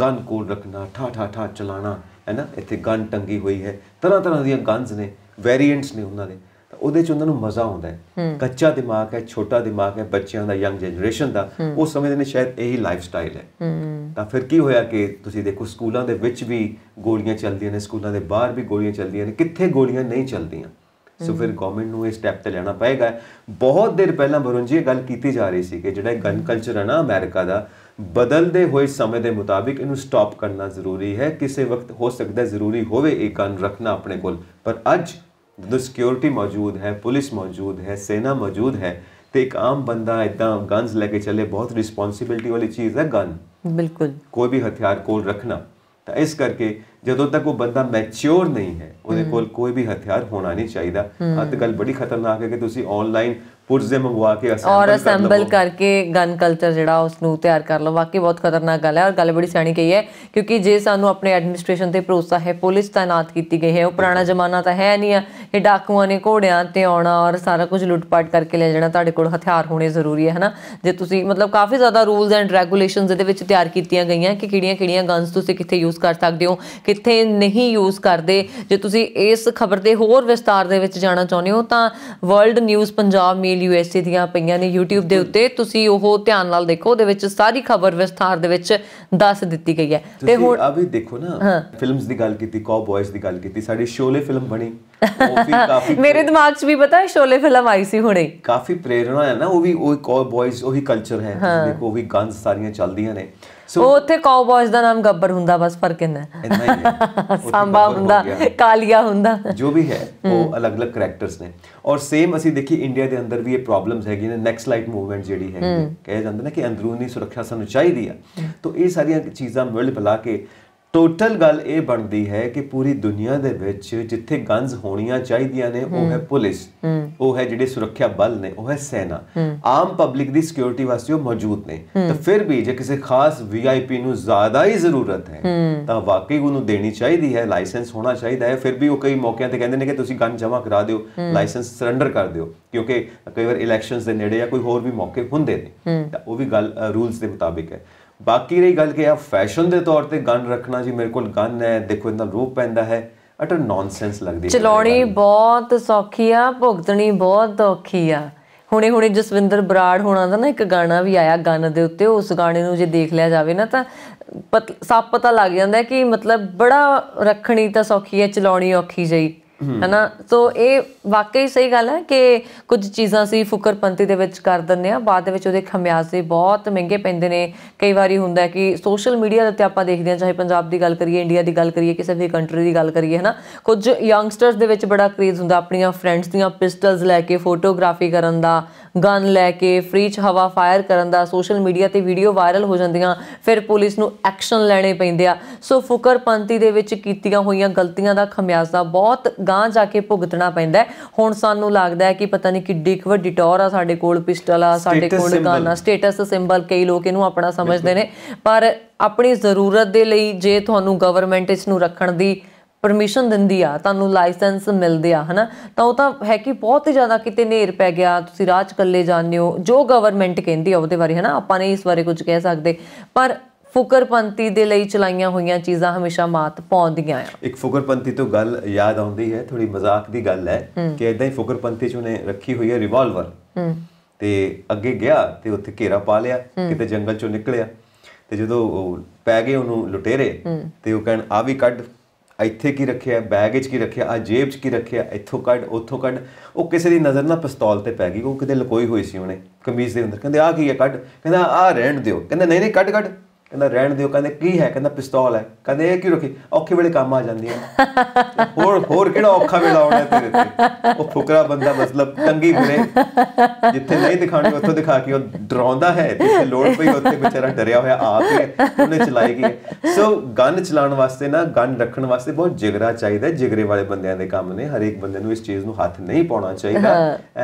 ਗਨ ਕੋਲ ਰੱਖਣਾ ਠਾ ਠਾ ਠਾ ਚਲਾਣਾ ਹੈ ਨਾ ਇੱਥੇ ਗਨ ਟੰਗੀ ਹੋਈ ਹੈ ਤਰ੍ਹਾਂ ਤਰ੍ਹਾਂ ਦੀਆਂ ਗਨਸ ਨੇ ਵੇਰੀਐਂਟਸ ਨੇ ਉਹਨਾਂ ਦੇ ਉਹਦੇ ਚ ਉਹਨਾਂ ਨੂੰ ਮਜ਼ਾ ਆਉਂਦਾ ਹੈ ਕੱਚਾ ਦਿਮਾਗ ਹੈ ਛੋਟਾ ਦਿਮਾਗ ਹੈ ਬੱਚਿਆਂ ਦਾ ਯੰਗ ਜਨਰੇਸ਼ਨ ਦਾ ਉਹ ਸਮਝਦੇ ਨੇ ਸ਼ਾਇਦ ਇਹੀ ਲਾਈਫ ਸਟਾਈਲ ਹੈ ਤਾਂ ਫਿਰ ਕੀ ਹੋਇਆ ਕਿ ਤੁਸੀਂ ਦੇਖੋ ਸਕੂਲਾਂ ਦੇ ਵਿੱਚ ਵੀ ਗੋਲੀਆਂ ਚੱਲਦੀਆਂ ਨੇ ਸਕੂਲਾਂ ਦੇ ਬਾਹਰ ਵੀ ਗੋਲੀਆਂ ਚੱਲਦੀਆਂ ਨੇ ਕਿੱਥੇ ਗੋਲੀਆਂ ਨਹੀਂ ਚੱਲਦੀਆਂ ਸੋ ਫਿਰ ਗਵਰਨਮੈਂਟ ਨੂੰ ਇਹ ਸਟੈਪ ਤੇ ਲੈਣਾ ਪਏਗਾ ਬਹੁਤ ਦੇਰ ਪਹਿਲਾਂ ਵਰੁਣ ਜੀ ਇਹ ਗੱਲ ਕੀਤੀ ਜਾ ਰਹੀ ਸੀ ਕਿ ਜਿਹੜਾ ਗਨ ਕਲਚਰ ਹੈ ਨਾ ਅਮਰੀਕਾ ਦਾ ਬਦਲਦੇ ਹੋਏ ਸਮੇਂ ਦੇ ਮੁਤਾਬਿਕ ਇਹਨੂੰ ਸਟਾਪ ਕਰਨਾ ਜ਼ਰੂਰੀ ਹੈ ਕਿਸੇ ਵਕਤ ਹੋ ਸਕਦਾ ਜ਼ਰੂਰੀ ਹੋਵੇ ਇਹ ਗਨ ਰੱਖਣਾ ਆਪਣੇ ਕੋਲ ਪਰ ਅੱਜ ਜਦੋਂ ਸਿਕਿਉਰਿਟੀ ਮੌਜੂਦ ਹੈ ਪੁਲਿਸ ਮੌਜੂਦ ਹੈ ਸੈਨਾ ਮੌਜੂਦ ਹੈ ਤੇ ਇੱਕ ਆਮ ਬੰਦਾ ਇਦਾਂ ਗਨਸ ਲੈ ਕੇ ਚੱਲੇ ਬਹੁਤ ਰਿਸਪੌਂਸਿਬਿਲਟੀ ਵਾਲੀ ਚੀਜ਼ ਹੈ ਗਨ ਬਿਲਕੁਲ ਕੋਈ ਵੀ ਹਥਿਆਰ ਕੋਲ ਰੱਖਣਾ ਤਾਂ ਇਸ ਕਰਕੇ ਜਦੋਂ ਤੱਕ ਉਹ ਬੰਦਾ ਮੈਚੁਰ ਨਹੀਂ ਹੈ ਉਹਦੇ ਕੋਲ ਕੋਈ ਵੀ ਹਥਿਆਰ ਹੋਣਾ ਨਹੀਂ ਚਾਹੀਦਾ ਅੱਜ ਕੱਲ ਬੜੀ ਖਤਰਨਾਕ ਹੈ ਕਿ ਤੁਸੀਂ ਆਨਲਾਈਨ ਪੁਰਜ਼ੇ ਮੰਗਵਾ ਕੇ ਅਸੈਂਬਲ ਔਰ ਅਸੈਂਬਲ ਕਰਕੇ ਗਨ ਕਲਚਰ ਜਿਹੜਾ ਉਸ ਨੂੰ ਤਿਆਰ ਕਰ ਲਓ ਵਾਕਈ ਬਹੁਤ ਖਤਰਨਾਕ ਗੱਲ ਹੈ ਔਰ ਗੱਲ ਬੜੀ ਸਿਆਣੀ ਕਹੀ ਹੈ ਕਿਉਂਕਿ ਜੇ ਸਾਨੂੰ ਆਪਣੇ ਐਡਮਿਨਿਸਟ੍ਰੇਸ਼ਨ ਤੇ ਭਰੋਸਾ ਹੈ ਪੁਲਿਸ ਤਾਇਨਾਤ ਕੀਤੀ ਗਈ ਹੈ ਉਹ ਪੁਰਾਣਾ ਜ਼ਮਾਨਾ ਤਾਂ ਹੈ ਨਹੀਂ ਆ ਇਹ ਡਾਕੂਆਂ ਨੇ ਘੋੜਿਆਂ ਤੇ ਆਉਣਾ ਔਰ ਸਾਰਾ ਕੁਝ ਲੁੱਟਪਾਟ ਕਰਕੇ ਲੈ ਜਾਣਾ ਤੁਹਾਡੇ ਕੋਲ ਹਥਿਆਰ ਹੋਣੇ ਜ਼ਰੂਰੀ ਹੈ ਹਨਾ ਜੇ ਤੁਸੀਂ ਮਤਲਬ ਕਾਫੀ ਜ਼ਿਆਦਾ ਰੂਲਸ ਐਂਡ ਰੈਗੂਲੇਸ਼ਨਸ ਇਹਦੇ ਵਿੱਚ ਤਿਆਰ ਕੀਤੀਆਂ ਗਈਆਂ ਕਿ ਕਿਹੜੀਆਂ-ਕਿਹੜੀਆਂ ਗਨਸ ਤੁਸੀਂ ਕਿੱਥੇ ਯੂਜ਼ ਕਰ ਸਕਦੇ ਹੋ ਕਿੱਥੇ ਨਹੀਂ ਯੂਜ਼ ਕਰਦੇ ਜੇ ਤੁਸੀਂ ਇਸ ਖਬਰ ਦੇ ਹੋਰ ਵਿਸਤਾਰ ਦੇ ਵਿੱਚ ਜਾਣਾ ਚਾਹੁੰਦੇ ਹੋ ਤਾਂ ਵਰਲਡ ਨਿਊਜ਼ ਪੰਜਾਬ ਮੇਲ ਯੂਐਸਏ ਦੀਆਂ ਪਈਆਂ ਨੇ YouTube ਦੇ ਉੱਤੇ ਤੁਸੀਂ ਉਹ ਧਿਆਨ ਨਾਲ ਦੇਖੋ ਉਹਦੇ ਵਿੱਚ ਸਾਰੀ ਖਬਰ ਵਿਸਥਾਰ ਦੇ ਵਿੱਚ ਦੱਸ ਦਿੱਤੀ ਗਈ ਹੈ ਤੇ ਹੁਣ ਆ ਵੀ ਦੇਖੋ ਨਾ ਫਿਲਮਸ ਦੀ ਗੱਲ ਕੀਤੀ ਕੌ ਬॉयਜ਼ ਦੀ ਗੱਲ ਕੀਤੀ ਸਾਡੀ ਸ਼ੋਲੇ ਫਿਲਮ ਬਣੀ ਮੇਰੇ ਦਿਮਾਗ 'ਚ ਵੀ ਪਤਾ ਹੈ ਸ਼ੋਲੇ ਫਿਲਮ ਆਈ ਸੀ ਹੁਣੇ ਕਾਫੀ ਪ੍ਰੇਰਣਾ ਹੈ ਨਾ ਉਹ ਵੀ ਉਹ ਕੌ ਬॉयਜ਼ ਉਹੀ ਕਲਚਰ ਹੈ ਦੇਖੋ ਵੀ ਗਨਸ ਸਾਰੀਆਂ ਚੱਲਦੀਆਂ ਨੇ ਉਹ ਉੱਥੇ ਕਾਊਬॉयਜ਼ ਦਾ ਨਾਮ ਗੱਬਰ ਹੁੰਦਾ ਬਸ ਫਰਕ ਹੈ ਸਾਂਬਾ ਹੁੰਦਾ ਕਾਲੀਆ ਹੁੰਦਾ ਜੋ ਵੀ ਹੈ ਉਹ ਅਲੱਗ-ਅਲੱਗ ਕੈਰੈਕਟਰਸ ਨੇ ਔਰ ਸੇਮ ਅਸੀਂ ਦੇਖੀ ਇੰਡੀਆ ਦੇ ਅੰਦਰ ਵੀ ਇਹ ਪ੍ਰੋਬਲਮਸ ਹੈਗੀ ਨੇ ਨੈਕਸਟ ਲਾਈਟ ਮੂਵਮੈਂਟ ਜਿਹੜੀ ਹੈ ਕਹੇ ਜਾਂਦਾ ਨਾ ਕਿ ਅੰਦਰੂਨੀ ਸੁਰੱਖਿਆ ਸਾਨੂੰ ਚਾਹੀਦੀ ਆ ਤੋਂ ਇਹ ਸਾਰੀਆਂ ਚੀਜ਼ਾਂ ਮਿਲ ਬਲਾ ਕੇ ਟੋਟਲ ਗੱਲ ਇਹ ਬਣਦੀ ਹੈ ਕਿ ਪੂਰੀ ਦੁਨੀਆ ਦੇ ਵਿੱਚ ਜਿੱਥੇ ਗਨਸ ਹੋਣੀਆਂ ਚਾਹੀਦੀਆਂ ਨੇ ਉਹ ਹੈ ਪੁਲਿਸ ਉਹ ਹੈ ਜਿਹੜੇ ਸੁਰੱਖਿਆ ਬਲ ਨੇ ਉਹ ਹੈ ਸੈਨਾ ਆਮ ਪਬਲਿਕ ਦੀ ਸਿਕਿਉਰਿਟੀ ਵਾਸਤੇ ਉਹ ਮੌਜੂਦ ਨੇ ਤਾਂ ਫਿਰ ਵੀ ਜੇ ਕਿਸੇ ਖਾਸ ਵੀਆਈਪੀ ਨੂੰ ਜ਼ਿਆਦਾ ਹੀ ਜ਼ਰੂਰਤ ਹੈ ਤਾਂ ਵਾਕਈ ਉਹਨੂੰ ਦੇਣੀ ਚਾਹੀਦੀ ਹੈ ਲਾਇਸੈਂਸ ਹੋਣਾ ਚਾਹੀਦਾ ਹੈ ਫਿਰ ਵੀ ਉਹ ਕਈ ਮੌਕਿਆਂ ਤੇ ਕਹਿੰਦੇ ਨੇ ਕਿ ਤੁਸੀਂ ਗਨ ਜਮ੍ਹਾਂ ਕਰਾ ਦਿਓ ਲਾਇਸੈਂਸ ਸਰੈਂਡਰ ਕਰ ਦਿਓ ਕਿਉਂਕਿ ਕਈ ਵਾਰ ਇਲੈਕਸ਼ਨਸ ਦੇ ਨੇੜੇ ਜਾਂ ਕੋਈ ਹੋਰ ਵੀ ਮੌਕੇ ਹੁੰਦੇ ਨੇ ਤਾਂ ਉਹ ਵੀ ਗੱਲ ਰੂਲਸ ਦੇ ਮੁਤਾਬਿਕ ਹੈ ਬਾਕੀ ਰਹੀ ਗੱਲ ਕਿ ਆ ਫੈਸ਼ਨ ਦੇ ਤੌਰ ਤੇ ਗਨ ਰੱਖਣਾ ਜੀ ਮੇਰੇ ਕੋਲ ਗਨ ਹੈ ਦੇਖੋ ਇਹਦਾ ਰੂਪ ਪੈਂਦਾ ਹੈ ਅਟਰ ਨੌਨਸੈਂਸ ਲੱਗਦੀ ਹੈ ਚਲਾਉਣੀ ਬਹੁਤ ਸੌਖੀ ਆ ਭੁਗਤਣੀ ਬਹੁਤ ਔਖੀ ਆ ਹੁਣੇ ਹੁਣੇ ਜਸਵਿੰਦਰ ਬਰਾੜ ਹੋਣਾ ਦਾ ਨਾ ਇੱਕ ਗਾਣਾ ਵੀ ਆਇਆ ਗਨ ਦੇ ਉੱਤੇ ਉਸ ਗਾਣੇ ਨੂੰ ਜੇ ਦੇਖ ਲਿਆ ਜਾਵੇ ਨਾ ਤਾਂ ਸਭ ਪਤਾ ਲੱਗ ਜਾਂਦਾ ਕਿ ਮਤਲਬ ਬੜਾ ਰੱਖਣੀ ਤਾਂ ਸੌਖੀ ਹੈ ਚਲਾਉਣੀ ਔਖੀ ਜਈ ਹਨਾ ਸੋ ਇਹ ਵਾਕਈ ਸਹੀ ਗੱਲ ਹੈ ਕਿ ਕੁਝ ਚੀਜ਼ਾਂ ਸੀ ਫੁਕਰਪੰਤੀ ਦੇ ਵਿੱਚ ਕਰ ਦਿੰਦੇ ਆ ਬਾਅਦ ਦੇ ਵਿੱਚ ਉਹਦੇ ਖਮਿਆਜ਼ੇ ਬਹੁਤ ਮਹਿੰਗੇ ਪੈਂਦੇ ਨੇ ਕਈ ਵਾਰੀ ਹੁੰਦਾ ਕਿ ਸੋਸ਼ਲ ਮੀਡੀਆ ਤੇ ਆਪਾਂ ਦੇਖਦੇ ਆ ਚਾਹੇ ਪੰਜਾਬ ਦੀ ਗੱਲ ਕਰੀਏ ਇੰਡੀਆ ਦੀ ਗੱਲ ਕਰੀਏ ਕਿਸੇ ਵੀ ਕੰਟਰੀ ਦੀ ਗੱਲ ਕਰੀਏ ਹਨਾ ਕੁਝ ਯੰਗਸਟਰਸ ਦੇ ਵਿੱਚ ਬੜਾ ਕਰੇਜ਼ ਹੁੰਦਾ ਆਪਣੀਆਂ ਫਰੈਂਡਸ ਦੀਆਂ ਪਿਸਟਲਸ ਲੈ ਕੇ ਫੋਟੋਗ੍ਰਾਫੀ ਕਰਨ ਦਾ ਗਨ ਲੈ ਕੇ ਫ੍ਰੀ ਚ ਹਵਾ ਫਾਇਰ ਕਰਨ ਦਾ ਸੋਸ਼ਲ ਮੀਡੀਆ ਤੇ ਵੀਡੀਓ ਵਾਇਰਲ ਹੋ ਜਾਂਦੀਆਂ ਫਿਰ ਪੁਲਿਸ ਨੂੰ ਐਕਸ਼ਨ ਲੈਣੇ ਪੈਂਦੇ ਆ ਸੋ ਫੁਕਰਪੰਤੀ ਦੇ ਵਿੱਚ ਕੀਤੀਆਂ ਹੋਈਆਂ ਗਲਤੀਆਂ ਦਾ ਖਮਿਆਜ਼ਾ ਬਹੁਤ ਗਾਂ ਜਾ ਕੇ ਭੁਗਤਣਾ ਪੈਂਦਾ ਹੁਣ ਸਾਨੂੰ ਲੱਗਦਾ ਹੈ ਕਿ ਪਤਾ ਨਹੀਂ ਕਿੱਡੀ ਕੁ ਵੱਡੀ ਟੌਰ ਆ ਸਾਡੇ ਕੋਲ ਪਿਸਟਲ ਆ ਸਾਡੇ ਕੋਲ ਗਨ ਆ ਸਟੇਟਸ ਸਿੰਬਲ ਕਈ ਲੋਕ ਇਹਨੂੰ ਆਪਣਾ ਸਮਝਦੇ ਨੇ ਪਰ ਆਪਣੀ ਜ਼ਰੂਰਤ ਦੇ ਲਈ ਜੇ ਤੁਹਾਨੂੰ ਗਵਰਨਮੈਂਟ ਇਸ ਨੂੰ ਰੱਖਣ ਦੀ ਪਰਮਿਸ਼ਨ ਦਿੰਦੀ ਆ ਤੁਹਾਨੂੰ ਲਾਇਸੈਂਸ ਮਿਲਦੇ ਆ ਹਨਾ ਤਾਂ ਉਹ ਤਾਂ ਹੈ ਕਿ ਬਹੁਤ ਹੀ ਜ਼ਿਆਦਾ ਕਿਤੇ ਨੇਰ ਪੈ ਗਿਆ ਤੁਸੀਂ ਰਾਜ ਕੱਲੇ ਜਾਂਦੇ ਹੋ ਜੋ ਗਵਰਨਮੈਂਟ ਕਹਿੰਦੀ ਆ ਉਹਦੇ ਬਾਰੇ ਹਨਾ ਆਪਾਂ ਨਹੀਂ ਇਸ ਬਾਰੇ ਕੁਝ ਕਹਿ ਸਕਦੇ ਪਰ ਫੁਕਰਪੰਤੀ ਦੇ ਲਈ ਚਲਾਈਆਂ ਹੋਈਆਂ ਚੀਜ਼ਾਂ ਹਮੇਸ਼ਾ ਮਾਤ ਪਾਉਂਦੀਆਂ ਆ ਇੱਕ ਫੁਕਰਪੰਤੀ ਤੋਂ ਗੱਲ ਯਾਦ ਆਉਂਦੀ ਹੈ ਥੋੜੀ ਮਜ਼ਾਕ ਦੀ ਗੱਲ ਹੈ ਕਿ ਇਦਾਂ ਹੀ ਫੁਕਰਪੰਤੀ ਚ ਉਹਨੇ ਰੱਖੀ ਹੋਈ ਹੈ ਰਿਵਾਲਵਰ ਤੇ ਅੱਗੇ ਗਿਆ ਤੇ ਉੱਥੇ ਘੇਰਾ ਪਾ ਲਿਆ ਕਿਤੇ ਜੰਗਲ ਚੋਂ ਨਿਕਲਿਆ ਤੇ ਜਦੋਂ ਪੈ ਗਏ ਉਹਨੂੰ ਲੁਟੇਰੇ ਤੇ ਉਹ ਕਹਿਣ ਆ ਵੀ ਕੱਢ ਇੱਥੇ ਕੀ ਰੱਖਿਆ ਬੈਗ ਵਿੱਚ ਕੀ ਰੱਖਿਆ ਆ ਜੇਬ 'ਚ ਕੀ ਰੱਖਿਆ ਇੱਥੋਂ ਕੱਢ ਉੱਥੋਂ ਕੱਢ ਉਹ ਕਿਸੇ ਦੀ ਨਜ਼ਰ ਨਾਲ ਪਿਸਤੌਲ ਤੇ ਪੈ ਗਈ ਉਹ ਕਿਤੇ ਲਕੋਈ ਹੋਈ ਸੀ ਉਹਨੇ ਕਮੀਜ਼ ਦੇ ਅੰਦਰ ਕਹਿੰਦੇ ਆ ਕੀ ਹੈ ਕੱਢ ਕਹਿੰਦਾ ਆ ਰਹਿਣ ਦਿਓ ਕਹਿੰਦਾ ਨਹੀਂ ਨਹੀਂ ਕੱਢ ਕੱਢ ਕਹਿੰਦਾ ਰਹਿਣ ਦਿਓ ਕਹਿੰਦੇ ਕੀ ਹੈ ਕਹਿੰਦਾ ਪਿਸਤੌਲ ਹੈ ਕਹਿੰਦੇ ਇਹ ਕਿਉਂ ਰੱਖੀ ਔਖੇ ਵੇਲੇ ਕੰਮ ਆ ਜਾਂਦੀ ਹੈ ਹੋਰ ਹੋਰ ਕਿਹੜਾ ਔਖਾ ਵੇਲਾ ਆਉਣਾ ਤੇਰੇ ਤੇ ਉਹ ਫੁਕਰਾ ਬੰਦਾ ਮਤਲਬ ਤੰਗੀ ਬੁਰੇ ਜਿੱਥੇ ਨਹੀਂ ਦਿਖਾਣੀ ਉੱਥੋਂ ਦਿਖਾ ਕੇ ਉਹ ਡਰਾਉਂਦਾ ਹੈ ਜਿੱਥੇ ਲੋੜ ਪਈ ਉੱਥੇ ਵਿਚਾਰਾ ਡਰਿਆ ਹੋਇਆ ਆਪ ਹੀ ਉਹਨੇ ਚਲਾਏਗੀ ਸੋ ਗਨ ਚਲਾਉਣ ਵਾਸਤੇ ਨਾ ਗਨ ਰੱਖਣ ਵਾਸਤੇ ਬਹੁਤ ਜਿਗਰਾ ਚਾਹੀਦਾ ਜਿਗਰੇ ਵਾਲੇ ਬੰਦਿਆਂ ਦੇ ਕੰਮ ਨੇ ਹਰੇਕ ਬੰਦੇ ਨੂੰ ਇਸ ਚੀਜ਼ ਨੂੰ ਹੱਥ ਨਹੀਂ ਪਾਉਣਾ ਚਾਹੀਦਾ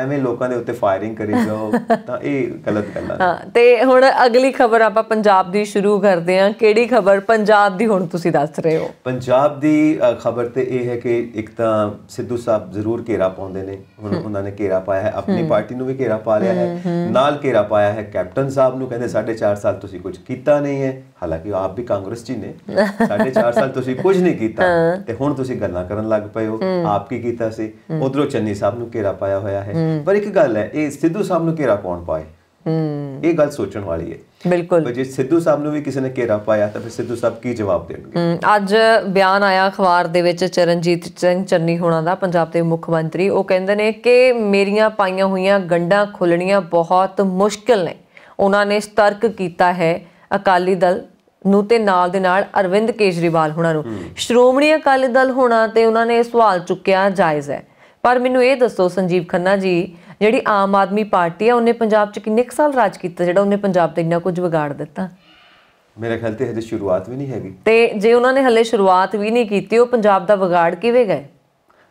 ਐਵੇਂ ਲੋਕਾਂ ਦੇ ਉੱਤੇ ਫਾਇਰਿੰਗ ਕਰੀ ਜਾਓ ਤਾਂ ਇਹ ਗਲਤ ਗੱਲ ਹੈ ਤੇ ਹੁਣ ਅਗਲੀ ਖਬਰ ਆਪਾਂ ਪੰਜਾਬ ਦੀ ਸ਼ੁਰੂ ਸ਼ੁਰੂ ਕਰਦੇ ਹਾਂ ਕਿਹੜੀ ਖਬਰ ਪੰਜਾਬ ਦੀ ਹੁਣ ਤੁਸੀਂ ਦੱਸ ਰਹੇ ਹੋ ਪੰਜਾਬ ਦੀ ਖਬਰ ਤੇ ਇਹ ਹੈ ਕਿ ਇੱਕ ਤਾਂ ਸਿੱਧੂ ਸਾਹਿਬ ਜ਼ਰੂਰ ਘੇਰਾ ਪਾਉਂਦੇ ਨੇ ਹੁਣ ਉਹਨਾਂ ਨੇ ਘੇਰਾ ਪਾਇਆ ਹੈ ਆਪਣੀ ਪਾਰਟੀ ਨੂੰ ਵੀ ਘੇਰਾ ਪਾ ਲਿਆ ਹੈ ਨਾਲ ਘੇਰਾ ਪਾਇਆ ਹੈ ਕੈਪਟਨ ਸਾਹਿਬ ਨੂੰ ਕਹਿੰਦੇ ਸਾਢੇ 4 ਸਾਲ ਤੁਸੀਂ ਕੁਝ ਕੀਤਾ ਨਹੀਂ ਹੈ ਹਾਲਾਂਕਿ ਆਪ ਵੀ ਕਾਂਗਰਸ ਜੀ ਨੇ ਸਾਢੇ 4 ਸਾਲ ਤੁਸੀਂ ਕੁਝ ਨਹੀਂ ਕੀਤਾ ਤੇ ਹੁਣ ਤੁਸੀਂ ਗੱਲਾਂ ਕਰਨ ਲੱਗ ਪਏ ਹੋ ਆਪ ਕੀ ਕੀਤਾ ਸੀ ਉਧਰੋਂ ਚੰਨੀ ਸਾਹਿਬ ਨੂੰ ਘੇਰਾ ਪਾਇਆ ਹੋਇਆ ਹੈ ਪਰ ਇੱਕ ਗੱਲ ਹੈ ਇਹ ਸਿੱਧੂ ਸਾਹਿਬ ਨੂੰ ਘੇਰਾ ਕੌਣ ਪਾਏ ਇਹ ਗੱਲ ਸੋਚਣ ਵਾਲੀ ਹੈ ਬਿਲਕੁਲ ਜੇ ਸਿੱਧੂ ਸਾਹਿਬ ਨੂੰ ਵੀ ਕਿਸੇ ਨੇ ਘੇਰਾ ਪਾਇਆ ਤਾਂ ਫਿਰ ਸਿੱਧੂ ਸਾਹਿਬ ਕੀ ਜਵਾਬ ਦੇਣਗੇ ਅੱਜ ਬਿਆਨ ਆਇਆ ਅਖਬਾਰ ਦੇ ਵਿੱਚ ਚਰਨਜੀਤ ਸਿੰਘ ਚੰਨੀ ਹੋਣਾ ਦਾ ਪੰਜਾਬ ਦੇ ਮੁੱਖ ਮੰਤਰੀ ਉਹ ਕਹਿੰਦੇ ਨੇ ਕਿ ਮੇਰੀਆਂ ਪਾਈਆਂ ਹੋਈਆਂ ਗੰਡਾਂ ਖੁੱਲਣੀਆਂ ਬਹੁਤ ਮੁਸ਼ਕਲ ਨੇ ਉਹਨਾਂ ਨੇ ਸਤਰਕ ਕੀਤਾ ਹੈ ਅਕਾਲੀ ਦਲ ਨੂੰ ਤੇ ਨਾਲ ਦੇ ਨਾਲ ਅਰਵਿੰਦ ਕੇਜਰੀਵਾਲ ਹੋਣਾ ਨੂੰ ਸ਼੍ਰੋਮਣੀ ਅਕਾਲੀ ਦਲ ਹੋਣਾ ਤੇ ਉਹਨਾਂ ਨੇ ਸਵਾਲ ਚੁੱਕਿਆ ਜਾਇਜ਼ ਹੈ ਪਰ ਮੈਨੂੰ ਇਹ ਦੱਸੋ ਸੰਜੀਵ ਖੰਨਾ ਜੀ ਜਿਹੜੀ ਆਮ ਆਦਮੀ ਪਾਰਟੀ ਆ ਉਹਨੇ ਪੰਜਾਬ 'ਚ ਕਿੰਨੇ ਕੁ ਸਾਲ ਰਾਜ ਕੀਤਾ ਜਿਹੜਾ ਉਹਨੇ ਪੰਜਾਬ ਤੇ ਇੰਨਾ ਕੁਝ ਵਿਗਾੜ ਦਿੱਤਾ ਮੇਰੇ ਖਿਆਲ ਤੇ ਹਜੇ ਸ਼ੁਰੂਆਤ ਵੀ ਨਹੀਂ ਹੈਗੀ ਤੇ ਜੇ ਉਹਨਾਂ ਨੇ ਹਲੇ ਸ਼ੁਰੂਆਤ ਵੀ ਨਹੀਂ ਕੀਤੀ ਉਹ ਪੰਜਾਬ ਦਾ ਵਿਗਾੜ ਕਿਵੇਂ ਗਏ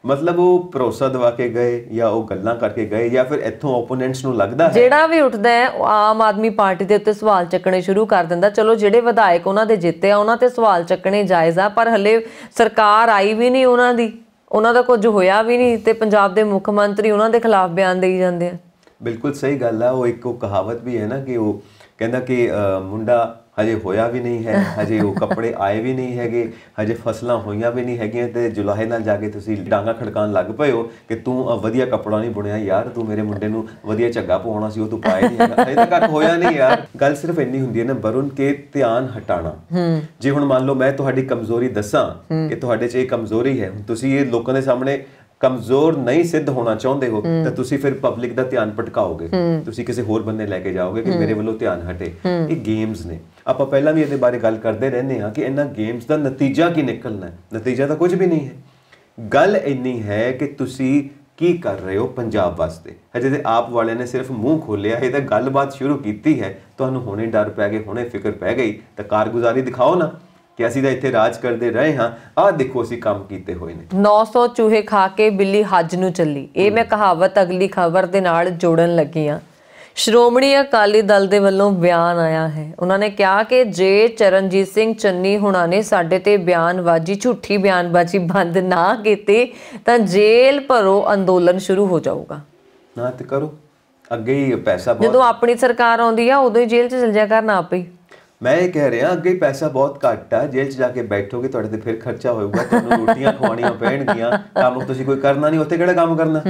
ਮਤਲਬ ਉਹ ਭਰੋਸਾ ਦਵਾ ਕੇ ਗਏ ਜਾਂ ਉਹ ਗੱਲਾਂ ਕਰਕੇ ਗਏ ਜਾਂ ਫਿਰ ਇੱਥੋਂ ਓਪੋਨੈਂਟਸ ਨੂੰ ਲੱਗਦਾ ਹੈ ਜਿਹੜਾ ਵੀ ਉੱਠਦਾ ਹੈ ਉਹ ਆਮ ਆਦਮੀ ਪਾਰਟੀ ਦੇ ਉੱਤੇ ਸਵਾਲ ਚੱਕਣੇ ਸ਼ੁਰੂ ਕਰ ਦਿੰਦਾ ਚਲੋ ਜਿਹੜੇ ਵਿਧਾਇਕ ਉਹਨਾਂ ਦੇ ਜਿੱਤੇ ਆ ਉਹਨਾਂ ਤੇ ਸਵਾਲ ਚੱਕਣੇ ਜਾਇਜ਼ ਆ ਪਰ ਹਲੇ ਸਰਕਾਰ ਆਈ ਵੀ ਨਹੀਂ ਉਹਨਾਂ ਦੀ ਉਹਨਾਂ ਦਾ ਕੁਝ ਹੋਇਆ ਵੀ ਨਹੀਂ ਤੇ ਪੰਜਾਬ ਦੇ ਮੁੱਖ ਮੰਤਰੀ ਉਹਨਾਂ ਦੇ ਖਿਲਾਫ ਬਿਆਨ ਦੇਈ ਜਾਂਦੇ ਆ ਬਿਲਕੁਲ ਸਹੀ ਗੱਲ ਆ ਉਹ ਇੱਕ ਉਹ ਕਹਾਵਤ ਵੀ ਹੈ ਨਾ ਕਿ ਉਹ ਕਹਿੰਦਾ ਕਿ ਮੁੰਡਾ ਹਜੇ ਹੋਇਆ ਵੀ ਨਹੀਂ ਹੈ ਹਜੇ ਉਹ ਕੱਪੜੇ ਆਏ ਵੀ ਨਹੀਂ ਹੈਗੇ ਹਜੇ ਫਸਲਾਂ ਹੋਈਆਂ ਵੀ ਨਹੀਂ ਹੈਗੀਆਂ ਤੇ ਜੁਲਾਹੇ ਨਾਲ ਜਾ ਕੇ ਤੁਸੀਂ ਡਾਂਗਾ ਖੜਕਾਣ ਲੱਗ ਪਏ ਹੋ ਕਿ ਤੂੰ ਵਧੀਆ ਕੱਪੜਾ ਨਹੀਂ ਬੁਣਿਆ ਯਾਰ ਤੂੰ ਮੇਰੇ ਮੁੰਡੇ ਨੂੰ ਵਧੀਆ ਝੱਗਾ ਪਾਉਣਾ ਸੀ ਉਹ ਤੂੰ ਪਾਇਆ ਨਹੀਂ ਹੈਗਾ ਹਜੇ ਕੱਖ ਹੋਇਆ ਨਹੀਂ ਯਾਰ ਗੱਲ ਸਿਰਫ ਇੰਨੀ ਹੁੰਦੀ ਹੈ ਨਾ ਬਰੁਨ ਕੇ ਧਿਆਨ ਹਟਾਣਾ ਜੇ ਹੁਣ ਮੰਨ ਲਓ ਮੈਂ ਤੁਹਾਡੀ ਕਮਜ਼ੋਰੀ ਦੱਸਾਂ ਕਿ ਤੁਹਾਡੇ 'ਚ ਇਹ ਕਮਜ਼ੋਰੀ ਹੈ ਤੁਸੀਂ ਇਹ ਲੋਕਾਂ ਦੇ ਸਾਹਮਣੇ ਕਮਜ਼ੋਰ ਨਹੀਂ ਸਿੱਧ ਹੋਣਾ ਚਾਹੁੰਦੇ ਹੋ ਤਾਂ ਤੁਸੀਂ ਫਿਰ ਪਬਲਿਕ ਦਾ ਧਿਆਨ ਭਟਕਾਓਗੇ ਤੁਸੀਂ ਕਿਸੇ ਹੋਰ ਬੰਦੇ ਲੈ ਕੇ ਜਾਓਗੇ ਕਿ ਮੇਰੇ ਵੱਲੋਂ ਧਿਆਨ ਹਟੇ ਇਹ ਗੇਮਸ ਨੇ ਆਪਾਂ ਪਹਿਲਾਂ ਵੀ ਇਹਦੇ ਬਾਰੇ ਗੱਲ ਕਰਦੇ ਰਹਿੰਦੇ ਹਾਂ ਕਿ ਇਹਨਾਂ ਗੇਮਸ ਦਾ ਨਤੀਜਾ ਕੀ ਨਿਕਲਣਾ ਹੈ ਨਤੀਜਾ ਤਾਂ ਕੁਝ ਵੀ ਨਹੀਂ ਹੈ ਗੱਲ ਇੰਨੀ ਹੈ ਕਿ ਤੁਸੀਂ ਕੀ ਕਰ ਰਹੇ ਹੋ ਪੰਜਾਬ ਵਾਸਤੇ ਹਜੇ ਤੇ ਆਪ ਵਾਲਿਆਂ ਨੇ ਸਿਰਫ ਮੂੰਹ ਖੋਲਿਆ ਇਹ ਤਾਂ ਗੱਲਬਾਤ ਸ਼ੁਰੂ ਕੀਤੀ ਹੈ ਤੁਹਾਨੂੰ ਹੁਣੇ ਡਰ ਪੈ ਗਏ ਹੁਣੇ ਫਿਕਰ ਪੈ ਗਈ ਤਾਂ ਕਾਰਗੁਜ਼ਾਰੀ ਦਿਖਾਓ ਨਾ ਕਿ ਅਸੀਂ ਤਾਂ ਇੱਥੇ ਰਾਜ ਕਰਦੇ ਰਹੇ ਹਾਂ ਆਹ ਦੇਖੋ ਅਸੀਂ ਕੰਮ ਕੀਤੇ ਹੋਏ ਨੇ 900 ਚੂਹੇ ਖਾ ਕੇ ਬਿੱਲੀ ਹੱਜ ਨੂੰ ਚੱਲੀ ਇਹ ਮੈਂ ਕਹਾਵਤ ਅਗਲੀ ਖਬਰ ਦੇ ਨਾਲ ਜੋੜਨ ਲੱਗੀ ਆ ਸ਼੍ਰੋਮਣੀ ਅਕਾਲੀ ਦਲ ਦੇ ਵੱਲੋਂ ਬਿਆਨ ਆਇਆ ਹੈ ਉਹਨਾਂ ਨੇ ਕਿਹਾ ਕਿ ਜੇ ਚਰਨਜੀਤ ਸਿੰਘ ਚੰਨੀ ਹੁਣਾਂ ਨੇ ਸਾਡੇ ਤੇ ਬਿਆਨਬਾਜ਼ੀ ਝੂਠੀ ਬਿਆਨਬਾਜ਼ੀ ਬੰਦ ਨਾ ਕੀਤੀ ਤਾਂ ਜੇਲ੍ਹ ਭਰੋ ਅੰਦੋਲਨ ਸ਼ੁਰੂ ਹੋ ਜਾਊਗਾ ਨਾ ਤੇ ਕਰੋ ਅੱਗੇ ਹੀ ਪੈਸਾ ਬਹੁਤ ਜਦੋਂ ਆਪਣੀ ਸਰਕਾਰ ਆਉਂਦੀ ਆ ਉਦੋਂ ਹੀ ਜੇਲ੍ਹ 'ਚ ਚਲ ਜਾ ਕਰਨਾ ਆਪੇ ਮੈਂ ਇਹ ਕਹਿ ਰਿਹਾ ਅੱਗੇ ਪੈਸਾ ਬਹੁਤ ਘੱਟ ਆ ਜੇਲ੍ਹ 'ਚ ਜਾ ਕੇ ਬੈਠੋਗੇ ਤੁਹਾਡੇ ਤੇ ਫਿਰ ਖਰਚਾ ਹੋਊਗਾ ਤੁਹਾਨੂੰ ਰੋਟੀਆਂ ਖਵਾਉਣੀਆਂ ਪੈਣਗੀਆਂ ਕੰਮ ਤੁਸੀਂ ਕੋਈ ਕਰਨਾ ਨਹੀਂ ਉੱਥੇ ਕਿਹੜਾ ਕੰਮ ਕਰਨਾ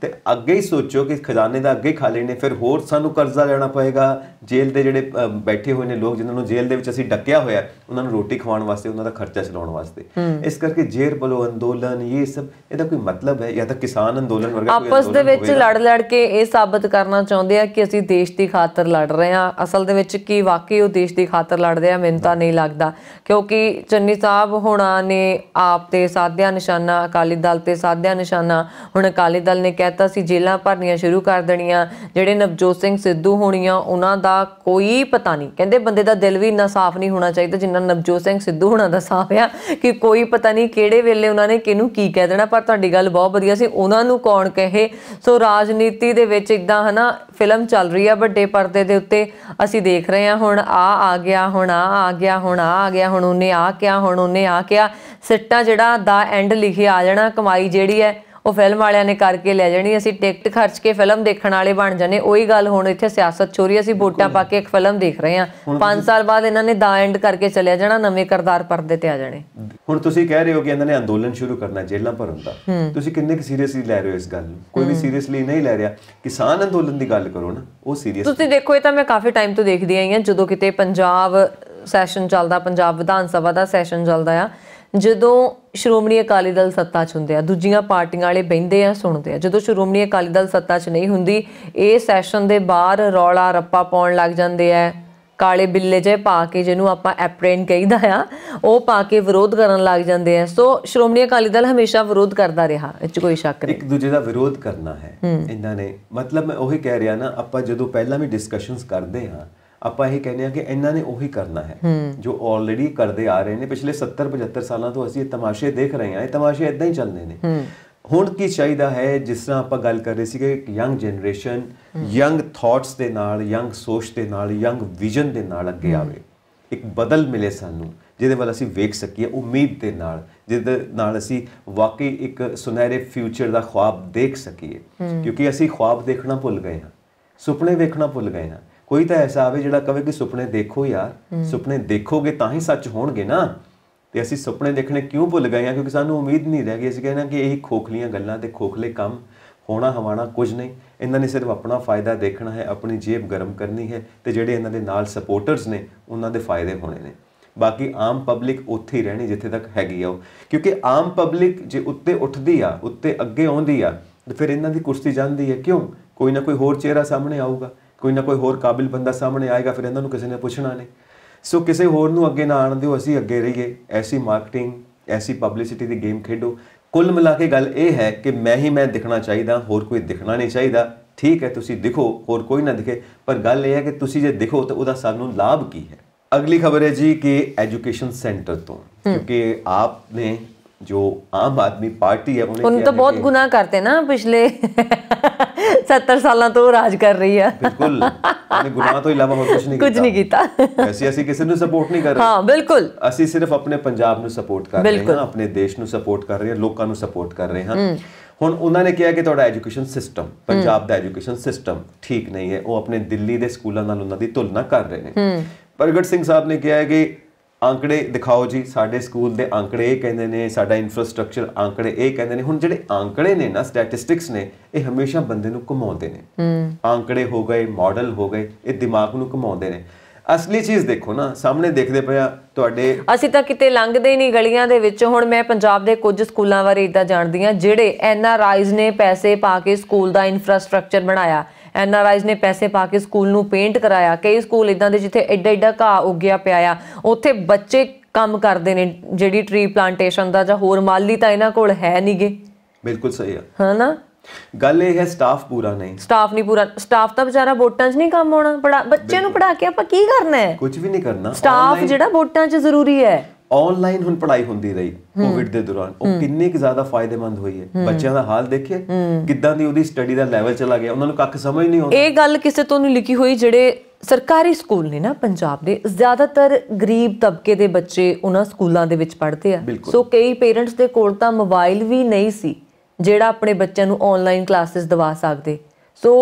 ਤੇ ਅੱਗੇ ਹੀ ਸੋਚੋ ਕਿ ਖਜ਼ਾਨੇ ਦਾ ਅੱਗੇ ਖਾਲੀ ਨੇ ਫਿਰ ਹੋਰ ਸਾਨੂੰ ਕਰਜ਼ਾ ਲੈਣਾ ਪਏਗਾ ਜੇਲ੍ਹ ਦੇ ਜਿਹੜੇ ਬੈਠੇ ਹੋਏ ਨੇ ਲੋਕ ਜਿਨ੍ਹਾਂ ਨੂੰ ਜੇਲ੍ਹ ਦੇ ਵਿੱਚ ਅਸੀਂ ਡੱਕਿਆ ਹੋਇਆ ਉਹਨਾਂ ਨੂੰ ਰੋਟੀ ਖਵਾਉਣ ਵਾਸਤੇ ਉਹਨਾਂ ਦਾ ਖਰਚਾ ਚਲਾਉਣ ਵਾਸਤੇ ਇਸ ਕਰਕੇ ਜੇਰ ਬਲੋ ਅੰਦੋਲਨ ਇਹ ਸਭ ਇਹਦਾ ਕੋਈ ਮਤਲਬ ਹੈ ਜਾਂ ਤਾਂ ਕਿਸਾਨ ਅੰਦੋਲਨ ਵਰਗਾ ਕੋਈ ਆਪਸ ਦੇ ਵਿੱਚ ਲੜ ਲੜ ਕੇ ਇਹ ਸਾਬਤ ਕਰਨਾ ਚਾਹੁੰਦੇ ਆ ਕਿ ਅਸੀਂ ਦੇਸ਼ ਦੀ ਖਾਤਰ ਲੜ ਰਹੇ ਆ ਅਸਲ ਦੇ ਵਿੱਚ ਕੀ ਵਾਕਈ ਉਹ ਦੇਸ਼ ਦੀ ਖਾਤਰ ਲੜਦੇ ਆ ਮੈਨੂੰ ਤਾਂ ਨਹੀਂ ਲੱਗਦਾ ਕਿਉਂਕਿ ਚੰਨੀ ਸਾਹਿਬ ਹੁਣਾਂ ਨੇ ਆਪ ਤੇ ਸਾਧਿਆ ਨਿਸ਼ਾਨਾ ਅਕਾਲੀ ਦਲ ਤੇ ਸਾਧਿਆ ਨਿਸ਼ਾਨਾ ਹੁਣ ਅਕਾਲੀ ਦਲ ਨੇ ਕਹਿਤਾ ਸੀ ਜੇਲਾਂ ਭਰਨੀਆਂ ਸ਼ੁਰੂ ਕਰ ਦੇਣੀਆਂ ਜਿਹੜੇ ਨਵਜੋਤ ਸਿੰਘ ਸਿੱਧੂ ਹੋਣੀਆਂ ਉਹਨਾਂ ਦਾ ਕੋਈ ਪਤਾ ਨਹੀਂ ਕਹਿੰਦੇ ਬੰਦੇ ਦਾ ਦਿਲ ਵੀ ਇੰਨਾ ਸਾਫ਼ ਨਹੀਂ ਹੋਣਾ ਚਾਹੀਦਾ ਜਿੰਨਾ ਨਵਜੋਤ ਸਿੰਘ ਸਿੱਧੂ ਹੋਣਾ ਦਾ ਸਾਫ਼ ਆ ਕਿ ਕੋਈ ਪਤਾ ਨਹੀਂ ਕਿਹੜੇ ਵੇਲੇ ਉਹਨਾਂ ਨੇ ਕਿਹਨੂੰ ਕੀ ਕਹਿ ਦੇਣਾ ਪਰ ਤੁਹਾਡੀ ਗੱਲ ਬਹੁਤ ਵਧੀਆ ਸੀ ਉਹਨਾਂ ਨੂੰ ਕੌਣ ਕਹੇ ਸੋ ਰਾਜਨੀਤੀ ਦੇ ਵਿੱਚ ਇਦਾਂ ਹਨਾ ਫਿਲਮ ਚੱਲ ਰਹੀ ਆ ਵੱਡੇ ਪਰਦੇ ਦੇ ਉੱਤੇ ਅਸੀਂ ਦੇਖ ਰਹੇ ਹਾਂ ਹੁਣ ਆ ਆ ਗਿਆ ਹੁਣ ਆ ਆ ਗਿਆ ਹੁਣ ਆ ਆ ਗਿਆ ਹੁਣ ਉਹਨੇ ਆ ਕਿਹਾ ਹੁਣ ਉਹਨੇ ਆ ਕਿਹਾ ਸਿੱਟਾ ਜਿਹੜਾ ਦਾ ਐਂਡ ਲਿਖਿਆ ਆ ਜਾਣਾ ਕਮਾਈ ਜਿਹੜੀ ਹੈ ਉਹ ਫਿਲਮ ਵਾਲਿਆਂ ਨੇ ਕਰਕੇ ਲੈ ਜਾਣੀ ਅਸੀਂ ਟਿਕਟ ਖਰਚ ਕੇ ਫਿਲਮ ਦੇਖਣ ਵਾਲੇ ਬਣ ਜਾਣੇ ਉਹੀ ਗੱਲ ਹੁਣ ਇੱਥੇ ਸਿਆਸਤ ਚੋਰੀ ਅਸੀਂ ਵੋਟਾਂ ਪਾ ਕੇ ਇੱਕ ਫਿਲਮ ਦੇਖ ਰਹੇ ਹਾਂ 5 ਸਾਲ ਬਾਅਦ ਇਹਨਾਂ ਨੇ ਦਾ ਐਂਡ ਕਰਕੇ ਚਲੇ ਜਾਣਾ ਨਵੇਂ ਕਰਦਾਰ ਪਰਦੇ ਤੇ ਆ ਜਾਣੇ ਹੁਣ ਤੁਸੀਂ ਕਹਿ ਰਹੇ ਹੋ ਕਿ ਇਹਨਾਂ ਨੇ ਅੰਦੋਲਨ ਸ਼ੁਰੂ ਕਰਨਾ ਜੇਲ੍ਹਾਂ ਭਰਨ ਦਾ ਤੁਸੀਂ ਕਿੰਨੇ ਕਿ ਸੀਰੀਅਸਲੀ ਲੈ ਰਹੇ ਹੋ ਇਸ ਗੱਲ ਨੂੰ ਕੋਈ ਵੀ ਸੀਰੀਅਸਲੀ ਨਹੀਂ ਲੈ ਰਿਹਾ ਕਿਸਾਨ ਅੰਦੋਲਨ ਦੀ ਗੱਲ ਕਰੋ ਨਾ ਉਹ ਸੀਰੀਅਸ ਤੁਸੀਂ ਦੇਖੋ ਇਹ ਤਾਂ ਮੈਂ ਕਾਫੀ ਟਾਈਮ ਤੋਂ ਦੇਖਦੀ ਆਈ ਹਾਂ ਜਦੋਂ ਕਿਤੇ ਪੰਜਾਬ ਸੈਸ਼ਨ ਚੱਲਦਾ ਪੰਜਾਬ ਵਿਧਾਨ ਸਭਾ ਦਾ ਸੈਸ਼ਨ ਚੱਲਦਾ ਆ ਜਦੋਂ ਸ਼੍ਰੋਮਣੀ ਅਕਾਲੀ ਦਲ ਸੱਤਾ 'ਚ ਹੁੰਦੇ ਆ ਦੂਜੀਆਂ ਪਾਰਟੀਆਂ ਵਾਲੇ ਬੈਂਦੇ ਆ ਸੁਣਦੇ ਆ ਜਦੋਂ ਸ਼੍ਰੋਮਣੀ ਅਕਾਲੀ ਦਲ ਸੱਤਾ 'ਚ ਨਹੀਂ ਹੁੰਦੀ ਇਹ ਸੈਸ਼ਨ ਦੇ ਬਾਹਰ ਰੌਲਾ ਰੱਪਾ ਪਾਉਣ ਲੱਗ ਜਾਂਦੇ ਆ ਕਾਲੇ ਬਿੱਲੇ ਜੇ ਪਾ ਕੇ ਜਿਹਨੂੰ ਆਪਾਂ ਐਪਰੇਨ ਕਹਿੰਦਾ ਆ ਉਹ ਪਾ ਕੇ ਵਿਰੋਧ ਕਰਨ ਲੱਗ ਜਾਂਦੇ ਆ ਸੋ ਸ਼੍ਰੋਮਣੀ ਅਕਾਲੀ ਦਲ ਹਮੇਸ਼ਾ ਵਿਰੋਧ ਕਰਦਾ ਰਿਹਾ ਇਹ ਚ ਕੋਈ ਸ਼ੱਕ ਨਹੀਂ ਇੱਕ ਦੂਜੇ ਦਾ ਵਿਰੋਧ ਕਰਨਾ ਹੈ ਇਹਨਾਂ ਨੇ ਮਤਲਬ ਮੈਂ ਉਹੀ ਕਹਿ ਰਿਹਾ ਨਾ ਆਪਾਂ ਜਦੋਂ ਪਹਿਲਾਂ ਵੀ ਡਿਸਕਸ਼ਨਸ ਕਰਦੇ ਆ ਆਪਾਂ ਇਹ ਕਹਿੰਦੇ ਆ ਕਿ ਇਹਨਾਂ ਨੇ ਉਹੀ ਕਰਨਾ ਹੈ ਜੋ ਆਲਰੇਡੀ ਕਰਦੇ ਆ ਰਹੇ ਨੇ ਪਿਛਲੇ 70 75 ਸਾਲਾਂ ਤੋਂ ਅਸੀਂ ਇਹ ਤਮਾਸ਼ੇ ਦੇਖ ਰਹੇ ਆ ਇਹ ਤਮਾਸ਼ੇ ਇਦਾਂ ਹੀ ਚੱਲਦੇ ਨੇ ਹੁਣ ਕੀ ਚਾਹੀਦਾ ਹੈ ਜਿਸ ਤਰ੍ਹਾਂ ਆਪਾਂ ਗੱਲ ਕਰ ਰਹੇ ਸੀਗੇ ਕਿ ਯੰਗ ਜਨਰੇਸ਼ਨ ਯੰਗ ਥਾਟਸ ਦੇ ਨਾਲ ਯੰਗ ਸੋਚ ਦੇ ਨਾਲ ਯੰਗ ਵਿਜ਼ਨ ਦੇ ਨਾਲ ਅੱਗੇ ਆਵੇ ਇੱਕ ਬਦਲ ਮਿਲੇ ਸਾਨੂੰ ਜਿਹਦੇ ਵੱਲ ਅਸੀਂ ਵੇਖ ਸਕੀਏ ਉਮੀਦ ਦੇ ਨਾਲ ਜਿਹਦੇ ਨਾਲ ਅਸੀਂ ਵਾਕਈ ਇੱਕ ਸੁਨਹਿਰੇ ਫਿਊਚਰ ਦਾ ਖੁਆਬ ਦੇਖ ਸਕੀਏ ਕਿਉਂਕਿ ਅਸੀਂ ਖੁਆਬ ਦੇਖਣਾ ਭੁੱਲ ਗਏ ਹਾਂ ਸੁਪਨੇ ਵੇਖਣਾ ਭੁੱਲ ਗਏ ਹਾਂ ਕੋਈ ਤਾਂ ਐਸਾ ਆਵੇ ਜਿਹੜਾ ਕਹੇ ਕਿ ਸੁਪਨੇ ਦੇਖੋ ਯਾਰ ਸੁਪਨੇ ਦੇਖੋਗੇ ਤਾਂ ਹੀ ਸੱਚ ਹੋਣਗੇ ਨਾ ਤੇ ਅਸੀਂ ਸੁਪਨੇ ਦੇਖਣੇ ਕਿਉਂ ਭੁੱਲ ਗਏ ਆ ਕਿਉਂਕਿ ਸਾਨੂੰ ਉਮੀਦ ਨਹੀਂ ਰਹਿ ਗਈ ਅਸੀਂ ਕਹਿੰਦੇ ਕਿ ਇਹ ਖੋਖਲੀਆਂ ਗੱਲਾਂ ਤੇ ਖੋਖਲੇ ਕੰਮ ਹੋਣਾ ਹਵਾਣਾ ਕੁਝ ਨਹੀਂ ਇਹਨਾਂ ਨੇ ਸਿਰਫ ਆਪਣਾ ਫਾਇਦਾ ਦੇਖਣਾ ਹੈ ਆਪਣੀ ਜੇਬ ਗਰਮ ਕਰਨੀ ਹੈ ਤੇ ਜਿਹੜੇ ਇਹਨਾਂ ਦੇ ਨਾਲ ਸਪੋਰਟਰਸ ਨੇ ਉਹਨਾਂ ਦੇ ਫਾਇਦੇ ਹੋਣੇ ਨੇ ਬਾਕੀ ਆਮ ਪਬਲਿਕ ਉੱਥੇ ਹੀ ਰਹਿਣੀ ਜਿੱਥੇ ਤੱਕ ਹੈਗੀ ਆ ਕਿਉਂਕਿ ਆਮ ਪਬਲਿਕ ਜੇ ਉੱਤੇ ਉੱਠਦੀ ਆ ਉੱਤੇ ਅੱਗੇ ਆਉਂਦੀ ਆ ਤੇ ਫਿਰ ਇਹਨਾਂ ਦੀ ਕੁਰਸੀ ਜਾਂਦੀ ਹੈ ਕਿਉਂ ਕੋਈ ਨਾ ਕੋਈ ਹੋਰ ਚਿਹਰਾ ਸਾਹਮਣੇ ਆਊਗਾ ਕੋਈ ਨਾ ਕੋਈ ਹੋਰ ਕਾਬਿਲ ਬੰਦਾ ਸਾਹਮਣੇ ਆਏਗਾ ਫਿਰ ਇਹਨਾਂ ਨੂੰ ਕਿਸੇ ਨੇ ਪੁੱਛਣਾ ਨਹੀਂ ਸੋ ਕਿਸੇ ਹੋਰ ਨੂੰ ਅੱਗੇ ਨਾ ਆਣ ਦਿਓ ਅਸੀਂ ਅੱਗੇ ਰਹੀਏ ਐਸੀ ਮਾਰਕੀਟਿੰਗ ਐਸੀ ਪਬਲਿਸਿਟੀ ਦੀ ਗੇਮ ਖੇਡੋ ਕੁੱਲ ਮਿਲਾ ਕੇ ਗੱਲ ਇਹ ਹੈ ਕਿ ਮੈਂ ਹੀ ਮੈਂ ਦਿਖਣਾ ਚਾਹੀਦਾ ਹੋਰ ਕੋਈ ਦਿਖਣਾ ਨਹੀਂ ਚਾਹੀਦਾ ਠੀਕ ਹੈ ਤੁਸੀਂ ਦਿਖੋ ਹੋਰ ਕੋਈ ਨਾ ਦਿਖੇ ਪਰ ਗੱਲ ਇਹ ਹੈ ਕਿ ਤੁਸੀਂ ਜੇ ਦਿਖੋ ਤਾਂ ਉਹਦਾ ਸਾਨੂੰ ਲਾਭ ਕੀ ਹੈ ਅਗਲੀ ਖਬਰ ਹੈ ਜੀ ਕਿ ਐਜੂਕੇਸ਼ਨ ਸੈਂਟਰ ਤੋਂ ਕਿਉਂਕਿ ਆਪ ਨੇ ਜੋ ਆਮ ਆਦਮੀ ਪਾਰਟੀ ਹੈ ਉਹਨੇ ਤਾਂ ਬਹੁਤ ਗੁਨਾਹ ਕਰਤੇ ਨਾ ਪਿਛਲੇ 70 ਸਾਲਾਂ ਤੋਂ ਰਾਜ ਕਰ ਰਹੀ ਆ ਬਿਲਕੁਲ ਉਹਨੇ ਗੁਨਾਹ ਤੋਂ ਇਲਾਵਾ ਹੋਰ ਕੁਝ ਨਹੀਂ ਕੀਤਾ ਕੁਝ ਨਹੀਂ ਕੀਤਾ ਐਸੀ ਅਸੀਂ ਕਿਸੇ ਨੂੰ ਸਪੋਰਟ ਨਹੀਂ ਕਰ ਰਹੇ ਹਾਂ ਬਿਲਕੁਲ ਅਸੀਂ ਸਿਰਫ ਆਪਣੇ ਪੰਜਾਬ ਨੂੰ ਸਪੋਰਟ ਕਰ ਰਹੇ ਹਾਂ ਆਪਣੇ ਦੇਸ਼ ਨੂੰ ਸਪੋਰਟ ਕਰ ਰਹੇ ਹਾਂ ਲੋਕਾਂ ਨੂੰ ਸਪੋਰਟ ਕਰ ਰਹੇ ਹਾਂ ਹੁਣ ਉਹਨਾਂ ਨੇ ਕਿਹਾ ਕਿ ਤੁਹਾਡਾ ਐਜੂਕੇਸ਼ਨ ਸਿਸਟਮ ਪੰਜਾਬ ਦਾ ਐਜੂਕੇਸ਼ਨ ਸਿਸਟਮ ਠੀਕ ਨਹੀਂ ਹੈ ਉਹ ਆਪਣੇ ਦਿੱਲੀ ਦੇ ਸਕੂਲਾਂ ਨਾਲ ਉਹਨਾਂ ਦੀ ਤੁਲਨਾ ਕਰ ਰਹੇ ਨੇ ਪ੍ਰਗਟ ਸਿੰਘ ਸਾਹਿਬ ਨੇ ਕਿਹਾ ਹੈ ਕਿ ਅੰਕੜੇ ਦਿਖਾਓ ਜੀ ਸਾਡੇ ਸਕੂਲ ਦੇ ਅੰਕੜੇ ਇਹ ਕਹਿੰਦੇ ਨੇ ਸਾਡਾ ਇਨਫਰਾਸਟ੍ਰਕਚਰ ਅੰਕੜੇ ਇਹ ਕਹਿੰਦੇ ਨੇ ਹੁਣ ਜਿਹੜੇ ਅੰਕੜੇ ਨੇ ਨਾ ਸਟੈਟਿਸਟਿਕਸ ਨੇ ਇਹ ਹਮੇਸ਼ਾ ਬੰਦੇ ਨੂੰ ਘਮਾਉਂਦੇ ਨੇ ਅੰਕੜੇ ਹੋ ਗਏ ਮਾਡਲ ਹੋ ਗਏ ਇਹ ਦਿਮਾਗ ਨੂੰ ਘਮਾਉਂਦੇ ਨੇ ਅਸਲੀ ਚੀਜ਼ ਦੇਖੋ ਨਾ ਸਾਹਮਣੇ ਦੇਖਦੇ ਪਿਆ ਤੁਹਾਡੇ ਅਸੀਂ ਤਾਂ ਕਿਤੇ ਲੰਘਦੇ ਹੀ ਨਹੀਂ ਗਲੀਆਂ ਦੇ ਵਿੱਚ ਹੁਣ ਮੈਂ ਪੰਜਾਬ ਦੇ ਕੁਝ ਸਕੂਲਾਂ ਬਾਰੇ ਇਦਾਂ ਜਾਣਦੀ ਆ ਜਿਹੜੇ ਐਨਆਰਆਈਜ਼ ਨੇ ਪੈਸੇ ਪਾ ਕੇ ਸਕੂਲ ਦਾ ਇਨਫਰਾਸਟ੍ਰਕਚਰ ਬਣਾਇਆ ਐਨ ਆਰ ਆਈਜ਼ ਨੇ ਪੈਸੇ ਪਾ ਕੇ ਸਕੂਲ ਨੂੰ ਪੇਂਟ ਕਰਾਇਆ ਕਈ ਸਕੂਲ ਇਦਾਂ ਦੇ ਜਿੱਥੇ ਐਡਾ ਐਡਾ ਘਾਹ ਉੱਗਿਆ ਪਿਆ ਆ ਉੱਥੇ ਬੱਚੇ ਕੰਮ ਕਰਦੇ ਨੇ ਜਿਹੜੀ ਟ੍ਰੀ ਪਲਾਂਟੇਸ਼ਨ ਦਾ ਜਾਂ ਹੋਰ ਮਾਲੀ ਤਾਂ ਇਹਨਾਂ ਕੋਲ ਹੈ ਨਹੀਂਗੇ ਬਿਲਕੁਲ ਸਹੀ ਆ ਹਨਾ ਗੱਲ ਇਹ ਹੈ ਸਟਾਫ ਪੂਰਾ ਨਹੀਂ ਸਟਾਫ ਨਹੀਂ ਪੂਰਾ ਸਟਾਫ ਤਾਂ ਵਿਚਾਰਾ ਵੋਟਾਂ 'ਚ ਨਹੀਂ ਕੰਮ ਆਉਣਾ ਬੜਾ ਬੱਚੇ ਨੂੰ ਪੜਾ ਕੇ ਆਪਾਂ ਕੀ ਕਰਨਾ ਹੈ ਕੁਝ ਵੀ ਨਹੀਂ ਕਰਨਾ ਸਟਾਫ ਜਿਹੜਾ ਵੋਟਾਂ 'ਚ ਜ਼ਰੂਰੀ ਹੈ ਆਨਲਾਈਨ ਹੁਣ ਪੜ੍ਹਾਈ ਹੁੰਦੀ ਰਹੀ ਕੋਵਿਡ ਦੇ ਦੌਰਾਨ ਉਹ ਕਿੰਨੇ ਕੁ ਜ਼ਿਆਦਾ ਫਾਇਦੇਮੰਦ ਹੋਈ ਹੈ ਬੱਚਿਆਂ ਦਾ ਹਾਲ ਦੇਖਿਏ ਕਿੱਦਾਂ ਦੀ ਉਹਦੀ ਸਟੱਡੀ ਦਾ ਲੈਵਲ ਚਲਾ ਗਿਆ ਉਹਨਾਂ ਨੂੰ ਕੱਖ ਸਮਝ ਨਹੀਂ ਆਉਂਦਾ ਇਹ ਗੱਲ ਕਿਸੇ ਤੋਂ ਨਹੀਂ ਲਿਖੀ ਹੋਈ ਜਿਹੜੇ ਸਰਕਾਰੀ ਸਕੂਲ ਨੇ ਨਾ ਪੰਜਾਬ ਦੇ ਜ਼ਿਆਦਾਤਰ ਗਰੀਬ ਤਬਕੇ ਦੇ ਬੱਚੇ ਉਹਨਾਂ ਸਕੂਲਾਂ ਦੇ ਵਿੱਚ ਪੜ੍ਹਦੇ ਆ ਸੋ ਕਈ ਪੇਰੈਂਟਸ ਦੇ ਕੋਲ ਤਾਂ ਮੋਬਾਈਲ ਵੀ ਨਹੀਂ ਸੀ ਜਿਹੜਾ ਆਪਣੇ ਬੱਚਿਆਂ ਨੂੰ ਆਨਲਾਈਨ ਕਲਾਸਿਸ ਦਵਾ ਸਕਦੇ ਸੋ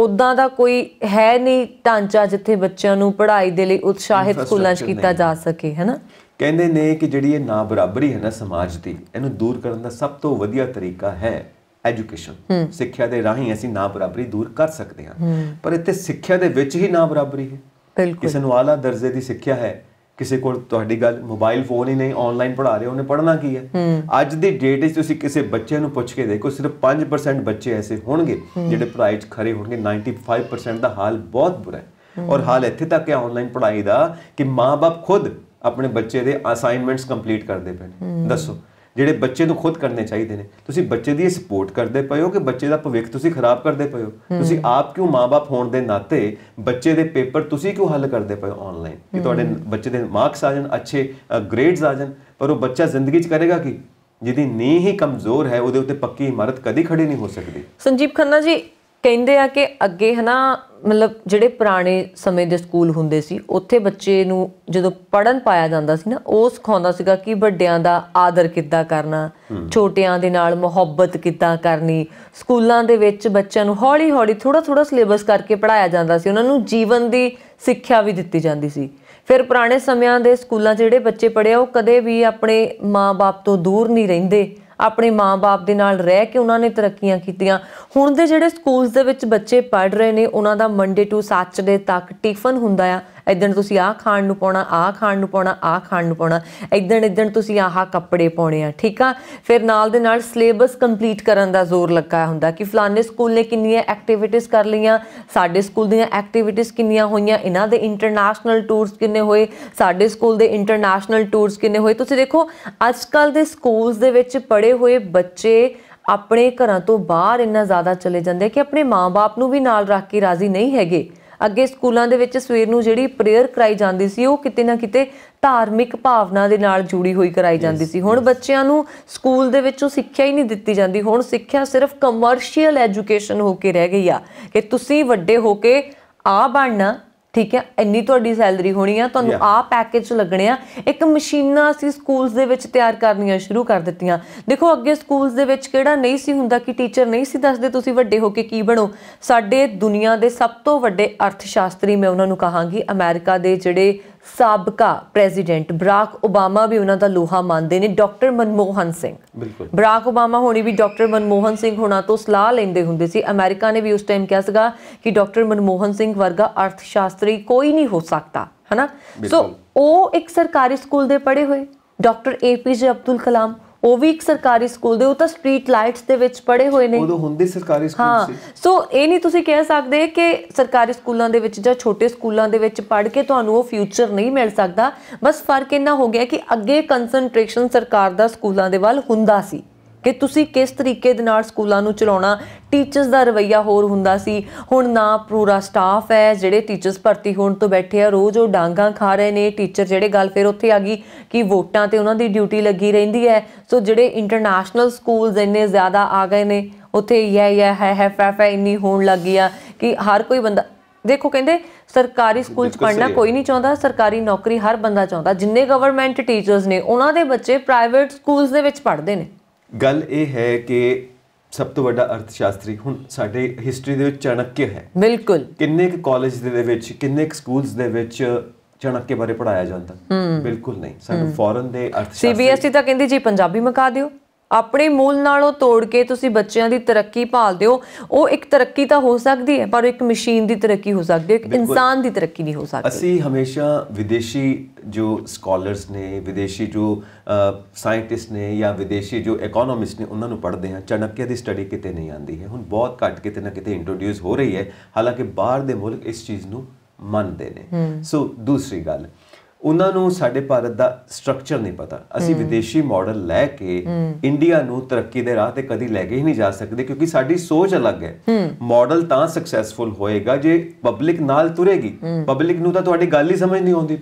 ਉਦਾਂ ਦਾ ਕੋਈ ਹੈ ਨਹੀਂ ਢਾਂਚਾ ਜਿੱਥੇ ਬੱਚਿਆਂ ਨੂੰ ਪੜ੍ਹਾਈ ਦੇ ਲਈ ਉਤਸ਼ਾਹਿਤ ਸਕੂਲਾਂ 'ਚ ਕੀਤਾ ਜਾ ਸਕੇ ਹੈਨਾ ਕਹਿੰਦੇ ਨੇ ਕਿ ਜਿਹੜੀ ਇਹ ਨਾ ਬਰਾਬਰੀ ਹੈ ਨਾ ਸਮਾਜ ਦੀ ਇਹਨੂੰ ਦੂਰ ਕਰਨ ਦਾ ਸਭ ਤੋਂ ਵਧੀਆ ਤਰੀਕਾ ਹੈ ਐਜੂਕੇਸ਼ਨ ਸਿੱਖਿਆ ਦੇ ਰਾਹੀਂ ਅਸੀਂ ਨਾ ਬਰਾਬਰੀ ਦੂਰ ਕਰ ਸਕਦੇ ਹਾਂ ਪਰ ਇੱਥੇ ਸਿੱਖਿਆ ਦੇ ਵਿੱਚ ਹੀ ਨਾ ਬਰਾਬਰੀ ਹੈ ਬਿਲਕੁਲ ਕਿਸੇ ਨੂੰ ਆਲਾ ਦਰਜੇ ਦੀ ਸਿੱਖਿਆ ਹੈ ਕਿਸੇ ਕੋਲ ਤੁਹਾਡੀ ਗੱਲ ਮੋਬਾਈਲ ਫੋਨ ਹੀ ਨਹੀਂ ਆਨਲਾਈਨ ਪੜਾ ਰਹੇ ਉਹਨੇ ਪੜਨਾ ਕੀ ਹੈ ਅੱਜ ਦੀ ਡੇਟ 'ਚ ਤੁਸੀਂ ਕਿਸੇ ਬੱਚੇ ਨੂੰ ਪੁੱਛ ਕੇ ਦੇਖੋ ਸਿਰਫ 5% ਬੱਚੇ ਐਸੇ ਹੋਣਗੇ ਜਿਹੜੇ ਪੜਾਈ 'ਚ ਖਰੇ ਹੋਣਗੇ 95% ਦਾ ਹਾਲ ਬਹੁਤ ਬੁਰਾ ਹੈ ਔਰ ਹਾਲ ਇੱਥੇ ਤੱਕ ਹੈ ਆਨਲਾਈਨ ਪੜਾਈ ਦਾ ਕਿ ਮਾਪੇ ਖੁਦ ਆਪਣੇ ਬੱਚੇ ਦੇ ਅਸਾਈਨਮੈਂਟਸ ਕੰਪਲੀਟ ਕਰਦੇ ਪਏ ਦੱਸੋ ਜਿਹੜੇ ਬੱਚੇ ਨੂੰ ਖੁਦ ਕਰਨੇ ਚਾਹੀਦੇ ਨੇ ਤੁਸੀਂ ਬੱਚੇ ਦੀ ਸਪੋਰਟ ਕਰਦੇ ਪਏ ਹੋ ਕਿ ਬੱਚੇ ਦਾ ਭਵਿੱਖ ਤੁਸੀਂ ਖਰਾਬ ਕਰਦੇ ਪਏ ਹੋ ਤੁਸੀਂ ਆਪ ਕਿਉਂ ਮਾਪੇ ਹੋਣ ਦੇ ਨਾਤੇ ਬੱਚੇ ਦੇ ਪੇਪਰ ਤੁਸੀਂ ਕਿਉਂ ਹੱਲ ਕਰਦੇ ਪਏ ਹੋ ਆਨਲਾਈਨ ਕਿ ਤੁਹਾਡੇ ਬੱਚੇ ਦੇ ਮਾਰਕਸ ਆ ਜਾਣ ਅੱਛੇ ਗ੍ਰੇਡਸ ਆ ਜਾਣ ਪਰ ਉਹ ਬੱਚਾ ਜ਼ਿੰਦਗੀ 'ਚ ਕਰੇਗਾ ਕੀ ਜਿਹਦੀ ਨੀਂਹ ਹੀ ਕਮਜ਼ੋਰ ਹੈ ਉਹਦੇ ਉੱਤੇ ਪੱਕੀ ਇਮਾਰਤ ਕਦੀ ਖੜੀ ਨਹੀਂ ਹੋ ਸਕਦੀ ਸੰਜੀਵ ਖੰਨਾ ਜੀ ਕਹਿੰਦੇ ਆ ਕਿ ਅੱਗੇ ਹਨਾ ਮਤਲਬ ਜਿਹੜੇ ਪੁਰਾਣੇ ਸਮੇਂ ਦੇ ਸਕੂਲ ਹੁੰਦੇ ਸੀ ਉੱਥੇ ਬੱਚੇ ਨੂੰ ਜਦੋਂ ਪੜਨ ਪਾਇਆ ਜਾਂਦਾ ਸੀ ਨਾ ਉਹ ਸਿਖਾਉਂਦਾ ਸੀਗਾ ਕਿ ਵੱਡਿਆਂ ਦਾ ਆਦਰ ਕਿੱਦਾਂ ਕਰਨਾ ਛੋਟਿਆਂ ਦੇ ਨਾਲ ਮੁਹੱਬਤ ਕਿੱਦਾਂ ਕਰਨੀ ਸਕੂਲਾਂ ਦੇ ਵਿੱਚ ਬੱਚਿਆਂ ਨੂੰ ਹੌਲੀ-ਹੌਲੀ ਥੋੜਾ-ਥੋੜਾ ਸਿਲੇਬਸ ਕਰਕੇ ਪੜਾਇਆ ਜਾਂਦਾ ਸੀ ਉਹਨਾਂ ਨੂੰ ਜੀਵਨ ਦੀ ਸਿੱਖਿਆ ਵੀ ਦਿੱਤੀ ਜਾਂਦੀ ਸੀ ਫਿਰ ਪੁਰਾਣੇ ਸਮਿਆਂ ਦੇ ਸਕੂਲਾਂ 'ਚ ਜਿਹੜੇ ਬੱਚੇ ਪੜਿਆ ਉਹ ਕਦੇ ਵੀ ਆਪਣੇ ਮਾਪੇ ਤੋਂ ਦੂਰ ਨਹੀਂ ਰਹਿੰਦੇ ਆਪਣੇ ਮਾਪੇ ਦੇ ਨਾਲ ਰਹਿ ਕੇ ਉਹਨਾਂ ਨੇ ਤਰੱਕੀਆਂ ਕੀਤੀਆਂ ਹੁਣ ਦੇ ਜਿਹੜੇ ਸਕੂਲਸ ਦੇ ਵਿੱਚ ਬੱਚੇ ਪੜ੍ਹ ਰਹੇ ਨੇ ਉਹਨਾਂ ਦਾ ਮੰਡੇ ਟੂ ਦੇ ਤੱਕ ਟਿਫਨ ਹੁੰਦਾ ਆ ਇਦਣ ਤੁਸੀਂ ਆਹ ਖਾਣ ਨੂੰ ਪਾਉਣਾ ਆਹ ਖਾਣ ਨੂੰ ਪਾਉਣਾ ਆਹ ਖਾਣ ਨੂੰ ਪਾਉਣਾ ਇਦਣ ਇਦਣ ਤੁਸੀਂ ਆਹ ਕੱਪੜੇ ਪਾਉਣੇ ਆ ਠੀਕ ਆ ਫਿਰ ਨਾਲ ਦੇ ਨਾਲ ਸਿਲੇਬਸ ਕੰਪਲੀਟ ਕਰਨ ਦਾ ਜ਼ੋਰ ਲੱਗਾ ਹੁੰਦਾ ਕਿ ਫਲਾਣੇ ਸਕੂਲ ਨੇ ਕਿੰਨੀਆਂ ਐਕਟੀਵਿਟੀਆਂ ਕਰ ਲਈਆਂ ਸਾਡੇ ਸਕੂਲ ਦੀਆਂ ਐਕਟੀਵਿਟੀਆਂ ਕਿੰਨੀਆਂ ਹੋਈਆਂ ਇਹਨਾਂ ਦੇ ਇੰਟਰਨੈਸ਼ਨਲ ਟੂਰਸ ਕਿੰਨੇ ਹੋਏ ਸਾਡੇ ਸਕੂਲ ਦੇ ਇੰਟਰਨੈਸ਼ਨਲ ਟੂਰਸ ਕਿੰਨੇ ਹੋਏ ਤੁਸੀਂ ਦੇਖੋ ਅੱਜ ਕੱਲ ਦੇ ਸਕੂਲਸ ਦੇ ਵਿੱਚ ਪੜੇ ਹੋਏ ਬੱਚੇ ਆਪਣੇ ਘਰਾਂ ਤੋਂ ਬਾਹਰ ਇੰਨਾ ਜ਼ਿਆਦਾ ਚਲੇ ਜਾਂਦੇ ਕਿ ਆਪਣੇ ਮਾਪੇ ਨੂੰ ਵੀ ਨਾਲ ਰੱਖ ਕੇ ਰਾਜ਼ੀ ਨਹੀਂ ਹੈਗੇ ਅੱਗੇ ਸਕੂਲਾਂ ਦੇ ਵਿੱਚ ਸਵੇਰ ਨੂੰ ਜਿਹੜੀ ਪ੍ਰੇਅਰ ਕਰਾਈ ਜਾਂਦੀ ਸੀ ਉਹ ਕਿਤੇ ਨਾ ਕਿਤੇ ਧਾਰਮਿਕ ਭਾਵਨਾ ਦੇ ਨਾਲ ਜੁੜੀ ਹੋਈ ਕਰਾਈ ਜਾਂਦੀ ਸੀ ਹੁਣ ਬੱਚਿਆਂ ਨੂੰ ਸਕੂਲ ਦੇ ਵਿੱਚੋਂ ਸਿੱਖਿਆ ਹੀ ਨਹੀਂ ਦਿੱਤੀ ਜਾਂਦੀ ਹੁਣ ਸਿੱਖਿਆ ਸਿਰਫ ਕਮਰਸ਼ੀਅਲ ਐਜੂਕੇਸ਼ਨ ਹੋ ਕੇ ਰਹਿ ਗਈ ਆ ਕਿ ਤੁਸੀਂ ਵੱਡੇ ਹੋ ਕੇ ਆ ਬਣਨਾ ਠੀਕ ਹੈ ਇੰਨੀ ਤੁਹਾਡੀ ਸੈਲਰੀ ਹੋਣੀ ਆ ਤੁਹਾਨੂੰ ਆ ਪੈਕੇਜ ਲੱਗਣੇ ਆ ਇੱਕ ਮਸ਼ੀਨਾਂ ਅਸੀਂ ਸਕੂਲਸ ਦੇ ਵਿੱਚ ਤਿਆਰ ਕਰਨੀਆਂ ਸ਼ੁਰੂ ਕਰ ਦਿੱਤੀਆਂ ਦੇਖੋ ਅੱਗੇ ਸਕੂਲਸ ਦੇ ਵਿੱਚ ਕਿਹੜਾ ਨਹੀਂ ਸੀ ਹੁੰਦਾ ਕਿ ਟੀਚਰ ਨਹੀਂ ਸੀ ਦੱਸਦੇ ਤੁਸੀਂ ਵੱਡੇ ਹੋ ਕੇ ਕੀ ਬਣੋ ਸਾਡੇ ਦੁਨੀਆ ਦੇ ਸਭ ਤੋਂ ਵੱਡੇ ਅਰਥਸ਼ਾਸਤਰੀ ਮੈਂ ਉਹਨਾਂ ਨੂੰ ਕਹਾਂਗੀ ਅਮਰੀਕਾ ਦੇ ਜਿਹੜੇ ਸਾਬਕਾ ਪ੍ਰੈਜ਼ੀਡੈਂਟ ਬਰਾਕ ਓਬਾਮਾ ਵੀ ਉਹਨਾਂ ਦਾ ਲੋਹਾ ਮੰਨਦੇ ਨੇ doctor Manmohan Singh Barack Obama ਹੋਣੀ ਵੀ ਡਾਕਟਰ ਮਨਮੋਹਨ ਸਿੰਘ ਹੋਣਾ ਤੋਂ ਸਲਾਹ ਲੈਂਦੇ ਹੁੰਦੇ ਸੀ ਅਮਰੀਕਾ ਨੇ ਵੀ ਉਸ ਟਾਈਮ ਕਿਹਾ ਸੀਗਾ ਕਿ ਡਾਕਟਰ ਮਨਮੋਹਨ ਸਿੰਘ ਵਰਗਾ ਅਰਥ ਸ਼ਾਸਤਰੀ ਕੋਈ ਨਹੀਂ ਹੋ ਸਕਦਾ ਹਨਾ ਸੋ ਉਹ ਇੱਕ ਸਰਕਾਰੀ ਸਕੂਲ ਦੇ ਪੜ੍ਹੇ ਹੋਏ ਡਾਕਟਰ ਏਪੀਜੇ ਅਬਦੁਲ ਕਲਾਮ ਉਹ ਵੀ ਇੱਕ ਸਰਕਾਰੀ ਸਕੂਲ ਦੇ ਉਹ ਤਾਂ ਸਟਰੀਟ ਲਾਈਟਸ ਦੇ ਵਿੱਚ ਪੜੇ ਹੋਏ ਨੇ ਉਦੋਂ ਹੁੰਦੇ ਸਰਕਾਰੀ ਸਕੂਲ ਸੀ ਸੋ ਇਹ ਨਹੀਂ ਤੁਸੀਂ ਕਹਿ ਸਕਦੇ ਕਿ ਸਰਕਾਰੀ ਸਕੂਲਾਂ ਦੇ ਵਿੱਚ ਜਾਂ ਛੋਟੇ ਸਕੂਲਾਂ ਦੇ ਵਿੱਚ ਪੜ ਕੇ ਤੁਹਾਨੂੰ ਉਹ ਫਿਊਚਰ ਨਹੀਂ ਮਿਲ ਸਕਦਾ ਬਸ ਫਰਕ ਇੰਨਾ ਹੋ ਗਿਆ ਕਿ ਅੱਗੇ ਕਨਸੈਂਟ੍ਰੇਸ਼ਨ ਸਰਕਾਰ ਦਾ ਸਕੂਲਾਂ ਦੇ ਵੱਲ ਹੁੰਦਾ ਸੀ ਕਿ ਤੁਸੀਂ ਕਿਸ ਤਰੀਕੇ ਦੇ ਨਾਲ ਸਕੂਲਾਂ ਨੂੰ ਚਲਾਉਣਾ ਟੀਚਰਸ ਦਾ ਰਵਈਆ ਹੋਰ ਹੁੰਦਾ ਸੀ ਹੁਣ ਨਾ ਪੂਰਾ ਸਟਾਫ ਹੈ ਜਿਹੜੇ ਟੀਚਰਸ ਭਰਤੀ ਹੋਣ ਤੋਂ ਬੈਠੇ ਆ ਰੋਜ਼ ਉਹ ਡਾਂਗਾ ਖਾ ਰਹੇ ਨੇ ਟੀਚਰ ਜਿਹੜੇ ਗੱਲ ਫਿਰ ਉੱਥੇ ਆ ਗਈ ਕਿ ਵੋਟਾਂ ਤੇ ਉਹਨਾਂ ਦੀ ਡਿਊਟੀ ਲੱਗੀ ਰਹਿੰਦੀ ਹੈ ਸੋ ਜਿਹੜੇ ਇੰਟਰਨੈਸ਼ਨਲ ਸਕੂਲਸ ਇੰਨੇ ਜ਼ਿਆਦਾ ਆ ਗਏ ਨੇ ਉੱਥੇ ਯਾ ਯਾ ਹੈ ਹੈ ਫਾ ਫਾ ਇੰਨੀ ਹੋਣ ਲੱਗੀ ਆ ਕਿ ਹਰ ਕੋਈ ਬੰਦਾ ਦੇਖੋ ਕਹਿੰਦੇ ਸਰਕਾਰੀ ਸਕੂਲ ਚ ਪੜਨਾ ਕੋਈ ਨਹੀਂ ਚਾਹੁੰਦਾ ਸਰਕਾਰੀ ਨੌਕਰੀ ਹਰ ਬੰਦਾ ਚਾਹੁੰਦਾ ਜਿੰਨੇ ਗਵਰਨਮੈਂਟ ਟੀਚਰਸ ਨੇ ਉਹਨਾਂ ਦੇ ਬੱਚੇ ਪ੍ਰਾਈਵੇਟ ਸਕੂਲਸ ਦੇ ਵਿੱਚ ਪੜ੍ਹਦੇ ਨੇ ਗੱਲ ਇਹ ਹੈ ਕਿ ਸਭ ਤੋਂ ਵੱਡਾ ਅਰਥਸ਼ਾਸਤਰੀ ਹੁਣ ਸਾਡੇ ਹਿਸਟਰੀ ਦੇ ਵਿੱਚ ਚਣਕਿਆ ਹੈ ਬਿਲਕੁਲ ਕਿੰਨੇ ਕ ਕਾਲਜ ਦੇ ਵਿੱਚ ਕਿੰਨੇ ਕ ਸਕੂਲਸ ਦੇ ਵਿੱਚ ਚਣਕਿਆ ਬਾਰੇ ਪੜਾਇਆ ਜਾਂਦਾ ਬਿਲਕੁਲ ਨਹੀਂ ਸਾਨੂੰ ਫੋਰਨ ਦੇ e ਅਰਥਸ਼ਾਸਤਰੀ ਸੀਬੀਐਸਈ ਤਾਂ ਕਹਿੰਦੀ ਜੀ ਪੰਜਾਬੀ ਮਕਾ ਦਿਓ ਆਪਣੇ ਮੂਲ ਨਾਲੋਂ ਤੋੜ ਕੇ ਤੁਸੀਂ ਬੱਚਿਆਂ ਦੀ ਤਰੱਕੀ ਭਾਲਦੇ ਹੋ ਉਹ ਇੱਕ ਤਰੱਕੀ ਤਾਂ ਹੋ ਸਕਦੀ ਹੈ ਪਰ ਇੱਕ ਮਸ਼ੀਨ ਦੀ ਤਰੱਕੀ ਹੋ ਸਕਦੀ ਹੈ ਇੱਕ ਇਨਸਾਨ ਦੀ ਤਰੱਕੀ ਨਹੀਂ ਹੋ ਸਕਦੀ ਅਸੀਂ ਹਮੇਸ਼ਾ ਵਿਦੇਸ਼ੀ ਜੋ ਸਕਾਲਰਸ ਨੇ ਵਿਦੇਸ਼ੀ ਜੋ ਸਾਇੰਟਿਸਟ ਨੇ ਜਾਂ ਵਿਦੇਸ਼ੀ ਜੋ ਇਕਨੋਮਿਸਟ ਨੇ ਉਹਨਾਂ ਨੂੰ ਪੜ੍ਹਦੇ ਹਾਂ ਚਣਕਿਆ ਦੀ ਸਟੱਡੀ ਕਿਤੇ ਨਹੀਂ ਆਉਂਦੀ ਹੈ ਹੁਣ ਬਹੁਤ ਘੱਟ ਕਿਤੇ ਨਾ ਕਿਤੇ ਇੰਟਰੋਡਿਊਸ ਹੋ ਰਹੀ ਹੈ ਹਾਲਾਂਕਿ ਬਾਹਰ ਦੇ ਮੁਲਕ ਇਸ ਚੀਜ਼ ਨੂੰ ਮੰਨਦੇ ਨੇ ਸੋ ਦੂਸਰੀ ਗੱਲ ਉਹਨਾਂ ਨੂੰ ਸਾਡੇ ਭਾਰਤ ਦਾ ਸਟਰਕਚਰ ਨਹੀਂ ਪਤਾ ਅਸੀਂ ਵਿਦੇਸ਼ੀ ਮਾਡਲ ਲੈ ਕੇ ਇੰਡੀਆ ਨੂੰ ਤਰੱਕੀ ਦੇ ਰਾਹ ਤੇ ਕਦੀ ਲੈ ਕੇ ਹੀ ਨਹੀਂ ਜਾ ਸਕਦੇ ਕਿਉਂਕਿ ਸਾਡੀ ਸੋਚ ਅਲੱਗ ਹੈ ਮਾਡਲ ਤਾਂ ਸਕਸੈਸਫੁਲ ਹੋਏਗਾ ਜੇ ਪਬਲਿਕ ਨਾਲ ਤੁਰੇਗੀ ਪਬਲਿਕ ਨੂੰ ਤਾਂ ਤੁਹਾਡੀ ਗੱਲ ਹੀ ਸਮਝ ਨਹੀਂ ਆਉਂਦੀ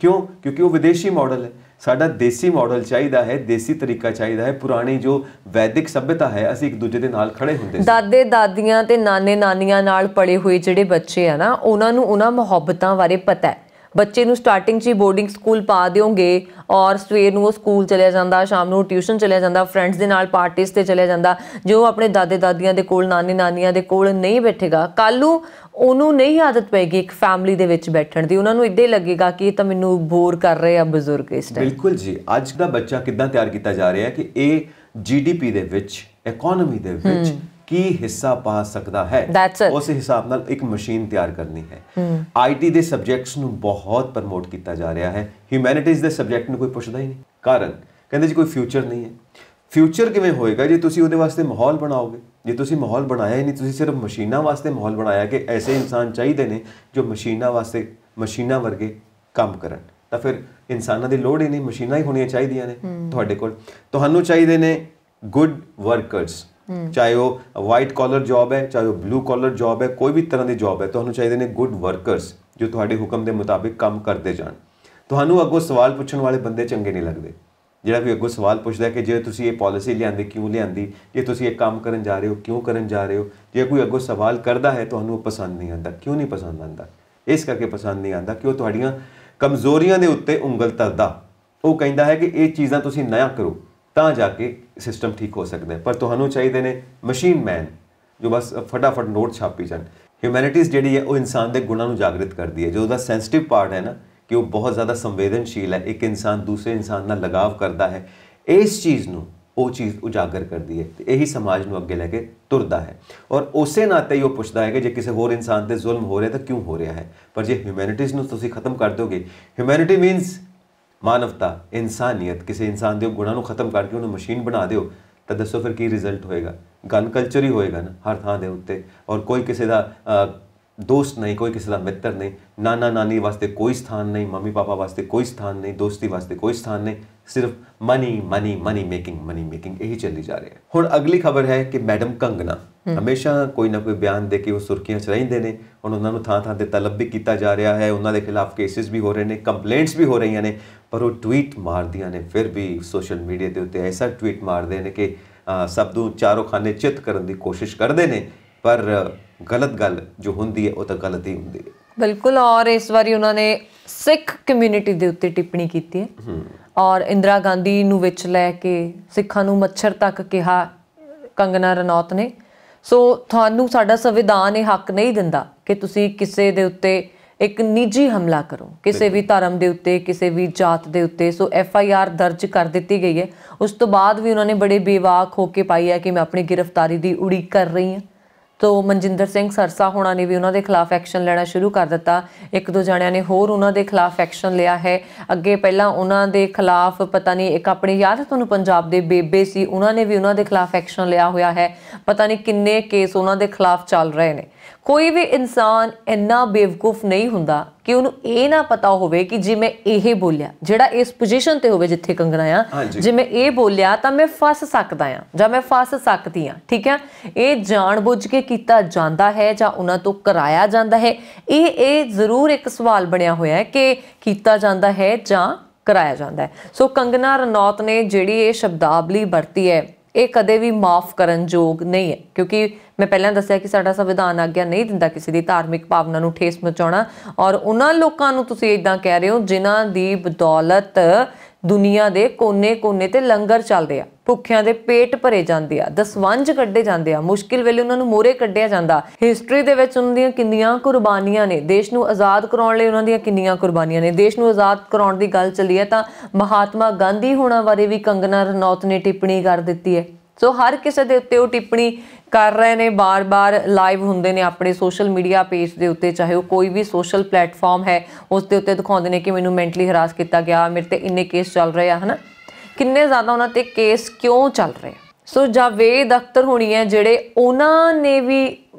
ਕਿਉਂ ਕਿਉਂਕਿ ਉਹ ਵਿਦੇਸ਼ੀ ਮਾਡਲ ਹੈ ਸਾਡਾ ਦੇਸੀ ਮਾਡਲ ਚਾਹੀਦਾ ਹੈ ਦੇਸੀ ਤਰੀਕਾ ਚਾਹੀਦਾ ਹੈ ਪੁਰਾਣੀ ਜੋ ਵੈਦਿਕ ਸਭਿਅਤਾ ਹੈ ਅਸੀਂ ਇੱਕ ਦੂਜੇ ਦੇ ਨਾਲ ਖੜੇ ਹੁੰਦੇ ਸੀ ਦਾਦੇ ਦਾਦੀਆਂ ਤੇ ਨਾਨੇ ਨਾਨੀਆਂ ਨਾਲ ਪੜੇ ਹੋਏ ਜਿਹੜੇ ਬੱਚੇ ਆ ਨਾ ਉਹਨਾਂ ਨੂੰ ਉਹਨਾਂ ਮੁਹੱਬਤਾਂ ਬਾਰੇ ਪਤਾ ਹੈ ਬੱਚੇ ਨੂੰ ਸਟਾਰਟਿੰਗ 'ਚ ਹੀ ਬੋਰਡਿੰਗ ਸਕੂਲ ਪਾ ਦਿਓਗੇ ਔਰ ਸਵੇਰ ਨੂੰ ਉਹ ਸਕੂਲ ਚਲਿਆ ਜਾਂਦਾ ਸ਼ਾਮ ਨੂੰ ਟਿਊਸ਼ਨ ਚਲਿਆ ਜਾਂਦਾ ਫਰੈਂਡਸ ਦੇ ਨਾਲ ਪਾਰਟੀਆਂ ਤੇ ਚਲਿਆ ਜਾਂਦਾ ਜੋ ਆਪਣੇ ਦਾਦੇ ਦਾਦੀਆਂ ਦੇ ਕੋਲ ਨਾਨੀ ਨਾਨੀਆਂ ਦੇ ਕੋਲ ਨਹੀਂ ਬੈਠੇਗਾ ਕੱਲੂ ਉਹਨੂੰ ਨਹੀਂ ਆਦਤ ਪੈਗੀ ਇੱਕ ਫੈਮਿਲੀ ਦੇ ਵਿੱਚ ਬੈਠਣ ਦੀ ਉਹਨਾਂ ਨੂੰ ਇਦਾਂ ਹੀ ਲੱਗੇਗਾ ਕਿ ਇਹ ਤਾਂ ਮੈਨੂੰ ਬੋਰ ਕਰ ਰਹੇ ਆ ਬਜ਼ੁਰਗ ਇਸ ਟਾਈਮ ਬਿਲਕੁਲ ਜੀ ਅੱਜ ਦਾ ਬੱਚਾ ਕਿੱਦਾਂ ਤਿਆਰ ਕੀਤਾ ਜਾ ਰਿਹਾ ਹੈ ਕਿ ਇਹ ਜੀਡੀਪੀ ਦੇ ਵਿੱਚ ਇਕਨੋਮੀ ਦੇ ਵਿੱਚ ਕੀ ਹਿੱਸਾ ਪਾ ਸਕਦਾ ਹੈ ਉਸ ਹਿਸਾਬ ਨਾਲ ਇੱਕ ਮਸ਼ੀਨ ਤਿਆਰ ਕਰਨੀ ਹੈ ਆਈਟੀ ਦੇ ਸਬਜੈਕਟਸ ਨੂੰ ਬਹੁਤ ਪ੍ਰਮੋਟ ਕੀਤਾ ਜਾ ਰਿਹਾ ਹੈ ਹਿਊਮੈਨਿਟੀਜ਼ ਦੇ ਸਬਜੈਕਟ ਨੂੰ ਕੋਈ ਪੁੱਛਦਾ ਹੀ ਨਹੀਂ ਕਾਰਨ ਕਹਿੰਦੇ ਜੀ ਕੋਈ ਫਿਊਚਰ ਨਹੀਂ ਹੈ ਫਿਊਚਰ ਕਿਵੇਂ ਹੋਏਗਾ ਜੇ ਤੁਸੀਂ ਉਹਦੇ ਵਾਸਤੇ ਮਾਹੌਲ ਬਣਾਓਗੇ ਜੇ ਤੁਸੀਂ ਮਾਹੌਲ ਬਣਾਇਆ ਹੀ ਨਹੀਂ ਤੁਸੀਂ ਸਿਰਫ ਮਸ਼ੀਨਾਂ ਵਾਸਤੇ ਮਾਹੌਲ ਬਣਾਇਆ ਕਿ ਐਸੇ ਇਨਸਾਨ ਚਾਹੀਦੇ ਨੇ ਜੋ ਮਸ਼ੀਨਾਂ ਵਾਸਤੇ ਮਸ਼ੀਨਾਂ ਵਰਗੇ ਕੰਮ ਕਰਨ ਤਾਂ ਫਿਰ ਇਨਸਾਨਾਂ ਦੀ ਲੋੜ ਹੀ ਨਹੀਂ ਮਸ਼ੀਨਾਂ ਹੀ ਹੋਣੀਆਂ ਚਾਹੀਦੀਆਂ ਨੇ ਤੁਹਾਡੇ ਕੋਲ ਤੁਹਾਨੂੰ ਚਾਹੀਦੇ ਨੇ ਗੁੱਡ ਵਰਕਰਸ ਚਾਹੇ ਉਹ ਵਾਈਟ ਕਾਲਰ ਜੌਬ ਹੈ ਚਾਹੇ ਉਹ ਬਲੂ ਕਾਲਰ ਜੌਬ ਹੈ ਕੋਈ ਵੀ ਤਰ੍ਹਾਂ ਦੀ ਜੌਬ ਹੈ ਤੁਹਾਨੂੰ ਚਾਹੀਦੇ ਨੇ ਗੁੱਡ ਵਰਕਰਸ ਜੋ ਤੁਹਾਡੇ ਹੁਕਮ ਦੇ ਮੁਤਾਬਿਕ ਕੰਮ ਕਰਦੇ ਜਾਣ ਤੁਹਾਨੂੰ ਅੱਗੋਂ ਸਵਾਲ ਪੁੱਛਣ ਵਾਲੇ ਬੰਦੇ ਚੰਗੇ ਨਹੀਂ ਲੱਗਦੇ ਜਿਹੜਾ ਵੀ ਅੱਗੋਂ ਸਵਾਲ ਪੁੱਛਦਾ ਕਿ ਜੇ ਤੁਸੀਂ ਇਹ ਪਾਲਿਸੀ ਲਿਆਂਦੀ ਕਿਉਂ ਲਿਆਂਦੀ ਜੇ ਤੁਸੀਂ ਇਹ ਕੰਮ ਕਰਨ ਜਾ ਰਹੇ ਹੋ ਕਿਉਂ ਕਰਨ ਜਾ ਰਹੇ ਹੋ ਜੇ ਕੋਈ ਅੱਗੋਂ ਸਵਾਲ ਕਰਦਾ ਹੈ ਤੁਹਾਨੂੰ ਉਹ ਪਸੰਦ ਨਹੀਂ ਆਂਦਾ ਕਿਉਂ ਨਹੀਂ ਪਸੰਦ ਆਂਦਾ ਇਸ ਕਰਕੇ ਪਸੰਦ ਨਹੀਂ ਆਂਦਾ ਕਿ ਉਹ ਤੁਹਾਡੀਆਂ ਕਮਜ਼ੋਰੀਆਂ ਦੇ ਉੱਤੇ ਉਂਗਲ ਤਰਦਾ ਉਹ ਕਹਿੰਦਾ ਹੈ ਕਿ ਇਹ ਚੀਜ਼ਾਂ ਤੁਸੀਂ ਨਾ ਕਰੋ ਤਾਂ ਜਾ ਕੇ ਸਿਸਟਮ ਠੀਕ ਹੋ ਸਕਦਾ ਪਰ ਤੁਹਾਨੂੰ ਚਾਹੀਦੇ ਨੇ ਮਸ਼ੀਨ ਮੈਨ ਜੋ ਬਸ ਫਟਾਫਟ ਨੋਟ ਛਾਪੀ ਜਾਣ ਹਿਊਮੈਨਿਟੀਜ਼ ਜਿਹੜੀ ਹੈ ਉਹ ਇਨਸਾਨ ਦੇ ਗੁਣਾਂ ਨੂੰ ਜਾਗਰਿਤ ਕਰਦੀ ਹੈ ਜੋ ਉਹਦਾ ਸੈਂਸਿਟਿਵ ਪਾਰਟ ਹੈ ਨਾ ਕਿ ਉਹ ਬਹੁਤ ਜ਼ਿਆਦਾ ਸੰਵੇਦਨਸ਼ੀਲ ਹੈ ਇੱਕ ਇਨਸਾਨ ਦੂਸਰੇ ਇਨਸਾਨ ਨਾਲ ਲਗਾਵ ਕਰਦਾ ਹੈ ਇਸ ਚੀਜ਼ ਨੂੰ ਉਹ ਚੀਜ਼ ਉਜਾਗਰ ਕਰਦੀ ਹੈ ਤੇ ਇਹੀ ਸਮਾਜ ਨੂੰ ਅੱਗੇ ਲੈ ਕੇ ਤੁਰਦਾ ਹੈ ਔਰ ਉਸੇ ਨਾਤੇ ਹੀ ਉਹ ਪੁੱਛਦਾ ਹੈ ਕਿ ਜੇ ਕਿਸੇ ਹੋਰ ਇਨਸਾਨ ਤੇ ਜ਼ੁਲਮ ਹੋ ਰਿਹਾ ਤਾਂ ਕਿਉਂ ਹੋ ਰਿਹਾ ਹੈ ਪਰ ਜੇ ਹਿਊਮੈਨਿਟੀਜ਼ ਨੂੰ ਤੁਸੀਂ ਖਤਮ ਕਰ ਦੋਗੇ ਹਿਊਮੈਨਿਟੀ ਮੀਨਸ ਮਾਨਵਤਾ ਇਨਸਾਨੀਅਤ ਕਿਸੇ ਇਨਸਾਨ ਦੇ ਗੁਣਾਂ ਨੂੰ ਖਤਮ ਕਰਕੇ ਉਹਨੂੰ ਮਸ਼ੀਨ ਬਣਾ ਦਿਓ ਤਾਂ ਦੱਸੋ ਫਿਰ ਕੀ ਰਿਜ਼ਲਟ ਹੋਏਗਾ ਗਨ ਕਲਚਰ ਹੀ ਹੋਏਗਾ ਨਾ ਹਰ ਥਾਂ ਦੇ ਉੱਤੇ ਔਰ ਕੋਈ ਕਿਸੇ ਦਾ ਦੋਸਤ ਨਹੀਂ ਕੋਈ ਕਿਸੇ ਦਾ ਮਿੱਤਰ ਨਹੀਂ ਨਾਨਾ ਨਾਨੀ ਵਾਸਤੇ ਕੋਈ ਸਥਾਨ ਨਹੀਂ ਮੰਮੀ ਪਾਪਾ ਵਾਸਤੇ ਕੋਈ ਸਥਾਨ ਨਹੀਂ ਦੋਸਤੀ ਵਾਸਤੇ ਕੋਈ ਸਥਾਨ ਨਹੀਂ ਸਿਰਫ money money money making money making ਇਹੀ ਚੱਲੀ ਜਾ ਰਹੀ ਹੈ ਹੁਣ ਅਗਲੀ ਖਬਰ ਹੈ ਕਿ ਮੈਡਮ ਕੰਗਨਾ ਹਮੇਸ਼ਾ ਕੋਈ ਨਾ ਕੋਈ ਬਿਆਨ ਦੇ ਕੇ ਉਹ ਸੁਰਖੀਆਂ 'ਚ ਰਹਿੰਦੇ ਨੇ ਹੁਣ ਉਹਨਾਂ ਨੂੰ ਥਾਂ ਥਾਂ ਤੇ ਤਲਬ ਵੀ ਕੀਤਾ ਜਾ ਰਿਹਾ ਹੈ ਉਹਨਾਂ ਦੇ ਖਿਲਾਫ ਕੇਸਿਸ ਵੀ ਹੋ ਰਹੇ ਨੇ ਕੰਪਲੇਂਟਸ ਵੀ ਹੋ ਰਹੀਆਂ ਨੇ ਪਰ ਉਹ ਟਵੀਟ ਮਾਰਦੀਆਂ ਨੇ ਫਿਰ ਵੀ ਸੋਸ਼ਲ ਮੀਡੀਆ ਦੇ ਉੱਤੇ ਐਸਾ ਟਵੀਟ ਮਾਰਦੇ ਨੇ ਕਿ ਸਭ ਨੂੰ ਚਾਰੋਂ ਖਾਨੇ ਚਿਤ ਕਰਨ ਦੀ ਕੋਸ਼ਿਸ਼ ਕਰਦੇ ਨੇ ਪਰ ਗਲਤ ਗੱਲ ਜੋ ਹੁੰਦੀ ਹੈ ਉਹ ਤਾਂ ਗਲਤ ਹੀ ਹੁੰਦੀ ਹੈ ਬਿਲਕੁਲ ਔਰ ਇਸ ਵਾਰੀ ਉਹਨਾਂ ਨੇ ਸਿੱਖ ਕਮਿਊਨਿਟੀ ਦੇ ਉੱਤੇ ਟਿੱਪਣੀ ਕੀਤੀ ਹੈ ਔਰ ਇੰਦਰਾ ਗਾਂਧੀ ਨੂੰ ਵਿੱਚ ਲੈ ਕੇ ਸਿੱਖਾਂ ਨੂੰ ਮੱਛਰ ਤੱਕ ਕਿਹਾ ਕੰਗਨਾ ਰਣੌਤ ਨੇ ਸੋ ਤੁਹਾਨੂੰ ਸਾਡਾ ਸੰਵਿਧਾਨ ਇਹ ਹੱਕ ਨਹੀਂ ਦਿੰਦਾ ਕਿ ਤੁਸੀਂ ਕਿਸੇ ਦੇ ਉੱਤੇ ਇੱਕ ਨਿੱਜੀ ਹਮਲਾ ਕਰੋ ਕਿਸੇ ਵੀ ਧਰਮ ਦੇ ਉੱਤੇ ਕਿਸੇ ਵੀ ਜਾਤ ਦੇ ਉੱਤੇ ਸੋ ਐਫ ਆਈ ਆਰ ਦਰਜ ਕਰ ਦਿੱਤੀ ਗਈ ਹੈ ਉਸ ਤੋਂ ਬਾਅਦ ਵੀ ਉਹਨਾਂ ਨੇ ਬੜੇ ਬੇਵਾਕ ਹੋ ਕੇ ਪਾਈ ਹੈ ਕਿ ਮੈਂ ਆਪਣੀ ਗ੍ਰਿਫਤਾਰੀ ਦੀ ਉਡੀਕ ਕਰ ਰਹੀ ਹਾਂ ਤੋ ਮਨਜਿੰਦਰ ਸਿੰਘ ਸਰਸਾ ਹੋਣਾ ਨੇ ਵੀ ਉਹਨਾਂ ਦੇ ਖਿਲਾਫ ਐਕਸ਼ਨ ਲੈਣਾ ਸ਼ੁਰੂ ਕਰ ਦਿੱਤਾ ਇੱਕ ਦੋ ਜਣਿਆਂ ਨੇ ਹੋਰ ਉਹਨਾਂ ਦੇ ਖਿਲਾਫ ਐਕਸ਼ਨ ਲਿਆ ਹੈ ਅੱਗੇ ਪਹਿਲਾਂ ਉਹਨਾਂ ਦੇ ਖਿਲਾਫ ਪਤਾ ਨਹੀਂ ਇੱਕ ਆਪਣੇ ਯਾਦ ਹੈ ਤੁਹਾਨੂੰ ਪੰਜਾਬ ਦੇ ਬੇਬੇ ਸੀ ਉਹਨਾਂ ਨੇ ਵੀ ਉਹਨਾਂ ਦੇ ਖਿਲਾਫ ਐਕਸ਼ਨ ਲਿਆ ਹੋਇਆ ਹੈ ਪਤਾ ਨਹੀਂ ਕਿੰਨੇ ਕੇਸ ਉਹਨਾਂ ਦੇ ਖਿਲਾਫ ਚੱਲ ਰਹੇ ਨੇ ਕੋਈ ਵੀ ਇਨਸਾਨ ਇੰਨਾ ਬੇਵਕੂਫ ਨਹੀਂ ਹੁੰਦਾ ਕਿ ਉਹਨੂੰ ਇਹ ਨਾ ਪਤਾ ਹੋਵੇ ਕਿ ਜੇ ਮੈਂ ਇਹ ਬੋਲਿਆ ਜਿਹੜਾ ਇਸ ਪੋਜੀਸ਼ਨ ਤੇ ਹੋਵੇ ਜਿੱਥੇ ਕੰਗਣਾ ਆ ਜੇ ਮੈਂ ਇਹ ਬੋਲਿਆ ਤਾਂ ਮੈਂ ਫਸ ਸਕਦਾ ਆ ਜਾਂ ਮੈਂ ਫਸ ਸਕਦੀ ਆ ਠੀਕ ਆ ਇਹ ਜਾਣਬੁੱਝ ਕੇ ਕੀਤਾ ਜਾਂਦਾ ਹੈ ਜਾਂ ਉਹਨਾਂ ਤੋਂ ਕਰਾਇਆ ਜਾਂਦਾ ਹੈ ਇਹ ਇਹ ਜ਼ਰੂਰ ਇੱਕ ਸਵਾਲ ਬਣਿਆ ਹੋਇਆ ਹੈ ਕਿ ਕੀਤਾ ਜਾਂਦਾ ਹੈ ਜਾਂ ਕਰਾਇਆ ਜਾਂਦਾ ਹੈ ਸੋ ਕੰਗਨਾ ਰਣੌਤ ਨੇ ਜਿਹੜੀ ਇਹ ਸ਼ਬਦਾਵਲੀ ਵਰਤੀ ਹੈ ਇਹ ਕਦੇ ਵੀ ਮਾਫ ਕਰਨ ਯੋਗ ਨਹੀਂ ਹੈ ਕਿਉਂਕਿ ਮੈਂ ਪਹਿਲਾਂ ਦੱਸਿਆ ਕਿ ਸਾਡਾ ਸੰਵਿਧਾਨ ਆਗਿਆ ਨਹੀਂ ਦਿੰਦਾ ਕਿਸੇ ਦੀ ਧਾਰਮਿਕ ਭਾਵਨਾ ਨੂੰ ਠੇਸ ਪਹੁੰਚਾਉਣਾ ਔਰ ਉਹਨਾਂ ਲੋਕਾਂ ਨੂੰ ਤੁਸੀਂ ਇਦਾਂ ਕਹਿ ਰਹੇ ਹੋ ਜਿਨ੍ਹਾਂ ਦੀ ਬਦੌਲਤ ਦੁਨੀਆ ਦੇ ਕੋਨੇ-ਕੋਨੇ ਤੇ ਲੰਗਰ ਚੱਲਦੇ ਆ ਭੁੱਖਿਆਂ ਦੇ ਪੇਟ ਭਰੇ ਜਾਂਦੇ ਆ ਦਸਵੰਜ ਕੱਢੇ ਜਾਂਦੇ ਆ ਮੁਸ਼ਕਿਲ ਵੇਲੇ ਉਹਨਾਂ ਨੂੰ ਮੋਰੇ ਕੱਢਿਆ ਜਾਂਦਾ ਹਿਸਟਰੀ ਦੇ ਵਿੱਚ ਉਹਨਾਂ ਦੀਆਂ ਕਿੰਨੀਆਂ ਕੁਰਬਾਨੀਆਂ ਨੇ ਦੇਸ਼ ਨੂੰ ਆਜ਼ਾਦ ਕਰਾਉਣ ਲਈ ਉਹਨਾਂ ਦੀਆਂ ਕਿੰਨੀਆਂ ਕੁਰਬਾਨੀਆਂ ਨੇ ਦੇਸ਼ ਨੂੰ ਆਜ਼ਾਦ ਕਰਾਉਣ ਦੀ ਗੱਲ ਚੱਲੀ ਹੈ ਤਾਂ ਮਹਾਤਮਾ ਗਾਂਧੀ ਹੋਣਾ ਬਾਰੇ ਵੀ ਕੰਗਨਾ ਰਣੌਤ ਨੇ ਟਿੱਪਣੀ ਕਰ ਦਿੱਤੀ ਹੈ ਸੋ ਹਰ ਕਿਸੇ ਦੇ ਉੱਤੇ ਉਹ ਟਿੱਪਣੀ ਕਰ ਰਹੇ ਨੇ ਬਾਰ-ਬਾਰ ਲਾਈਵ ਹੁੰਦੇ ਨੇ ਆਪਣੇ ਸੋਸ਼ਲ ਮੀਡੀਆ ਪੇਜ ਦੇ ਉੱਤੇ ਚਾਹੇ ਉਹ ਕੋਈ ਵੀ ਸੋਸ਼ਲ ਪਲੇਟਫਾਰਮ ਹੈ ਉਸ ਦੇ ਉੱਤੇ ਦਿਖਾਉਂਦੇ ਨੇ ਕਿ ਮੈਨੂੰ ਮੈਂਟਲੀ ਹਰਾਸ ਕੀਤਾ ਗਿਆ ਮੇਰੇ ਤੇ ਇੰਨੇ ਕੇਸ ਚੱਲ ਰਹੇ ਆ ਹਨਾ ਕਿੰਨੇ ਜ਼ਿਆਦਾ ਉਹਨਾਂ ਤੇ ਕੇਸ ਕਿਉਂ ਚੱਲ ਰਹੇ ਸੋ ਜਾਵੇਦ ਅਖਤਰ ਹੋਣੀ ਹੈ ਜਿਹੜੇ ਉਹਨਾਂ ਨੇ ਵੀ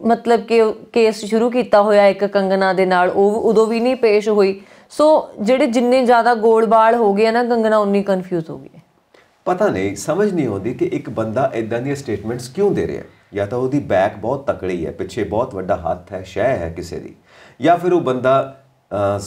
ਮਤਲਬ ਕਿ ਕੇਸ ਸ਼ੁਰੂ ਕੀਤਾ ਹੋਇਆ ਇੱਕ ਕੰਗਨਾ ਦੇ ਨਾਲ ਉਹ ਉਦੋਂ ਵੀ ਨਹੀਂ ਪੇਸ਼ ਹੋਈ ਸੋ ਜਿਹੜੇ ਜਿੰਨੇ ਜ਼ਿਆਦਾ ਗੋਲਬਾਲ ਹੋ ਗਏ ਨਾ ਕੰਗਨਾ ਉਨੀ ਕਨਫਿਊਜ਼ ਹੋ ਗਈ ਪਤਾ ਨਹੀਂ ਸਮਝ ਨਹੀਂ ਆਉਂਦੀ ਕਿ ਇੱਕ ਬੰਦਾ ਇਦਾਂ ਦੀਆਂ ਸਟੇਟਮੈਂਟਸ ਕਿਉਂ ਦੇ ਰਿਹਾ ਜਾਂ ਤਾਂ ਉਹਦੀ ਬੈਕ ਬਹੁਤ ਤਕੜੀ ਹੈ ਪਿੱਛੇ ਬਹੁਤ ਵੱਡਾ ਹੱਥ ਹੈ ਸ਼ੈ ਹੈ ਕਿਸੇ ਦੀ ਜਾਂ ਫਿਰ ਉਹ ਬੰਦਾ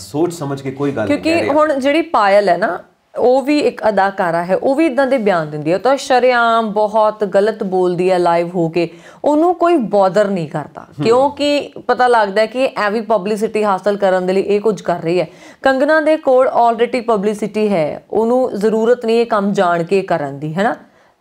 ਸੋਚ ਸਮਝ ਕੇ ਕੋਈ ਗੱਲ ਨਹੀਂ ਕਿਉਂਕਿ ਹੁਣ ਜਿਹੜੀ ਪਾਇਲ ਹੈ ਨਾ ਉਹ ਵੀ ਇੱਕ ਅਦਾਕਾਰਾ ਹੈ ਉਹ ਵੀ ਇਦਾਂ ਦੇ ਬਿਆਨ ਦਿੰਦੀ ਹੈ ਤਾਂ ਸ਼ਰਿਆਮ ਬਹੁਤ ਗਲਤ ਬੋਲਦੀ ਹੈ ਲਾਈਵ ਹੋ ਕੇ ਉਹਨੂੰ ਕੋਈ ਬੋਦਰ ਨਹੀਂ ਕਰਦਾ ਕਿਉਂਕਿ ਪਤਾ ਲੱਗਦਾ ਹੈ ਕਿ ਐ ਵੀ ਪਬਲਿਸਿਟੀ ਹਾਸਲ ਕਰਨ ਦੇ ਲਈ ਇਹ ਕੁਝ ਕਰ ਰਹੀ ਹੈ ਕੰਗਨਾ ਦੇ ਕੋਲ ਆਲਰੇਡੀ ਪਬਲਿਸਿਟੀ ਹੈ ਉਹਨੂੰ ਜ਼ਰੂਰਤ ਨਹੀਂ ਇਹ ਕੰਮ ਜਾਣ ਕੇ ਕਰਨ ਦੀ ਹੈਨਾ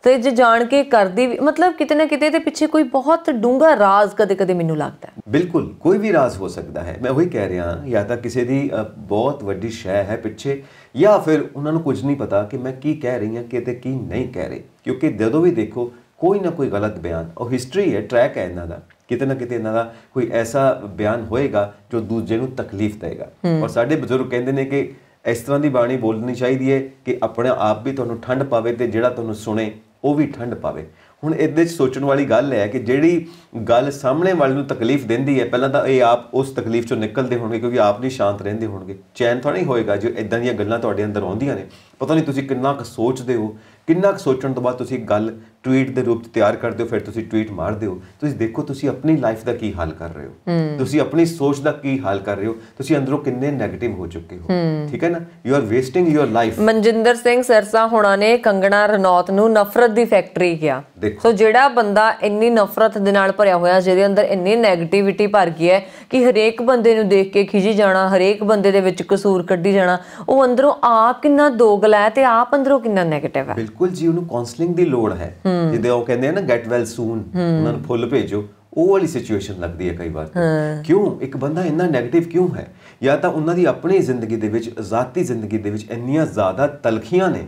ਤੇ ਜੇ ਜਾਣ ਕੇ ਕਰਦੀ ਮਤਲਬ ਕਿਤੇ ਨਾ ਕਿਤੇ ਤੇ ਪਿੱਛੇ ਕੋਈ ਬਹੁਤ ਡੂੰਗਾ ਰਾਜ਼ ਕਦੇ-ਕਦੇ ਮੈਨੂੰ ਲੱਗਦਾ ਹੈ ਬਿਲਕੁਲ ਕੋਈ ਵੀ ਰਾਜ਼ ਹੋ ਸਕਦਾ ਹੈ ਮੈਂ ਉਹੀ ਕਹਿ ਰਿਹਾ ਹਾਂ ਜਾਂ ਤਾਂ ਕਿਸੇ ਦੀ ਬਹੁਤ ਵੱਡੀ ਸ਼ੈ ਹੈ ਪਿੱਛੇ ਜਾਂ ਫਿਰ ਉਹਨਾਂ ਨੂੰ ਕੁਝ ਨਹੀਂ ਪਤਾ ਕਿ ਮੈਂ ਕੀ ਕਹਿ ਰਹੀ ਹਾਂ ਕਿ ਤੇ ਕੀ ਨਹੀਂ ਕਹਿ ਰਹੀ ਕਿਉਂਕਿ ਜਦੋਂ ਵੀ ਦੇਖੋ ਕੋਈ ਨਾ ਕੋਈ ਗਲਤ ਬਿਆਨ ਉਹ ਹਿਸਟਰੀ ਹੈ ਟਰੈਕ ਹੈ ਇਹਨਾਂ ਦਾ ਕਿਤੇ ਨਾ ਕਿਤੇ ਇਹਨਾਂ ਦਾ ਕੋਈ ਐਸਾ ਬਿਆਨ ਹੋਏਗਾ ਜੋ ਦੂਜੇ ਨੂੰ ਤਕਲੀਫ ਦੇਗਾ ਔਰ ਸਾਡੇ ਬਜ਼ੁਰਗ ਕਹਿੰਦੇ ਨੇ ਕਿ ਇਸ ਤਰ੍ਹਾਂ ਦੀ ਬਾਣੀ ਬੋਲਣੀ ਚਾਹੀਦੀ ਹੈ ਕਿ ਆਪਣੇ ਆਪ ਵੀ ਤੁਹਾਨੂੰ ਠੰਡ ਪਾਵੇ ਤੇ ਜਿਹੜਾ ਤੁਹਾਨੂੰ ਸੁਣੇ ਉਹ ਵੀ ਠੰਡ ਪਾਵੇ ਹੁਣ ਇਹਦੇ 'ਚ ਸੋਚਣ ਵਾਲੀ ਗੱਲ ਹੈ ਕਿ ਜਿਹੜੀ ਗੱਲ ਸਾਹਮਣੇ ਵਾਲੇ ਨੂੰ ਤਕਲੀਫ ਦਿੰਦੀ ਹੈ ਪਹਿਲਾਂ ਤਾਂ ਇਹ ਆਪ ਉਸ ਤਕਲੀਫ 'ਚੋਂ ਨਿਕਲਦੇ ਹੋਣਗੇ ਕਿਉਂਕਿ ਆਪ ਨਹੀਂ ਸ਼ਾਂਤ ਰਹਿੰਦੇ ਹੋਣਗੇ ਚੈਨ ਤਾਂ ਨਹੀਂ ਹੋਏਗਾ ਜੋ ਇਦਾਂ ਦੀਆਂ ਗੱਲਾਂ ਤੁਹਾਡੇ ਅੰਦਰ ਆਉਂਦੀਆਂ ਨੇ ਪਤਾ ਨਹੀਂ ਤੁਸੀਂ ਕਿੰਨਾ ਕੁ ਸੋਚਦੇ ਹੋ ਕਿੰਨਾ ਕੁ ਸੋਚਣ ਤੋਂ ਬਾਅਦ ਤੁਸੀਂ ਗੱਲ ਟਵੀਟ ਦੇ ਰੂਪ ਚ ਤਿਆਰ ਕਰਦੇ ਹੋ ਫਿਰ ਤੁਸੀਂ ਟਵੀਟ ਮਾਰਦੇ ਹੋ ਤੁਸੀਂ ਦੇਖੋ ਤੁਸੀਂ ਆਪਣੀ ਲਾਈਫ ਦਾ ਕੀ ਹਾਲ ਕਰ ਰਹੇ ਹੋ ਤੁਸੀਂ ਆਪਣੀ ਸੋਚ ਦਾ ਕੀ ਹਾਲ ਕਰ ਰਹੇ ਹੋ ਤੁਸੀਂ ਅੰਦਰੋਂ ਕਿੰਨੇ 네ਗੇਟਿਵ ਹੋ ਚੁੱਕੇ ਹੋ ਠੀਕ ਹੈ ਨਾ you are wasting your life Manjinder Singh Sirsa ਹੁਣਾਂ ਨੇ ਕੰਗਣਾ ਰਣੌਤ ਨੂੰ ਨਫ਼ਰਤ ਦੀ ਫੈਕਟਰੀ ਕਿਹਾ ਸੋ ਜਿਹੜਾ ਬੰਦਾ ਇੰਨੀ ਨਫ਼ਰਤ ਦੇ ਨਾਲ ਭਰਿਆ ਹੋਇਆ ਜਿਹਦੇ ਅੰਦਰ ਇੰਨੀ 네ਗੇਟਿਵਿਟੀ ਭਰ ਗਈ ਹੈ ਕਿ ਹਰੇਕ ਬੰਦੇ ਨੂੰ ਦੇਖ ਕੇ ਖਿਜੀ ਜਾਣਾ ਹਰੇਕ ਬੰਦੇ ਦੇ ਵਿੱਚ ਕਸੂਰ ਕੱਢੀ ਜਾਣਾ ਉਹ ਅੰਦਰੋਂ ਆਪ ਕਿੰਨਾ ਦੋਗਲਾ ਹੈ ਤੇ ਆਪ ਅੰਦਰੋਂ ਕਿੰਨਾ 네ਗੇਟਿਵ ਹੈ ਬਿਲਕੁਲ ਜੀ ਉਹਨੂੰ ਕਾਉਂਸਲਿੰਗ ਦੀ ਲੋੜ ਹੈ ਜਿਹਦੇ ਉਹ ਕਹਿੰਦੇ ਆ ਨਾ ਗੈਟ ਵੈਲ ਸੂਨ ਉਹਨਾਂ ਨੂੰ ਫੁੱਲ ਭੇਜੋ ਉਹ ਵਾਲੀ ਸਿਚੁਏਸ਼ਨ ਲੱਗਦੀ ਹੈ ਕਈ ਵਾਰ ਕਿਉਂ ਇੱਕ ਬੰਦਾ ਇੰਨਾ 네ਗੇਟਿਵ ਕਿਉਂ ਹੈ ਜਾਂ ਤਾਂ ਉਹਨਾਂ ਦੀ ਆਪਣੀ ਜ਼ਿੰਦਗੀ ਦੇ ਵਿੱਚ ਆਜ਼ਾਦੀ ਜ਼ਿੰਦਗੀ ਦੇ ਵਿੱਚ ਇੰਨੀਆਂ ਜ਼ਿਆਦਾ ਤਲਖੀਆਂ ਨੇ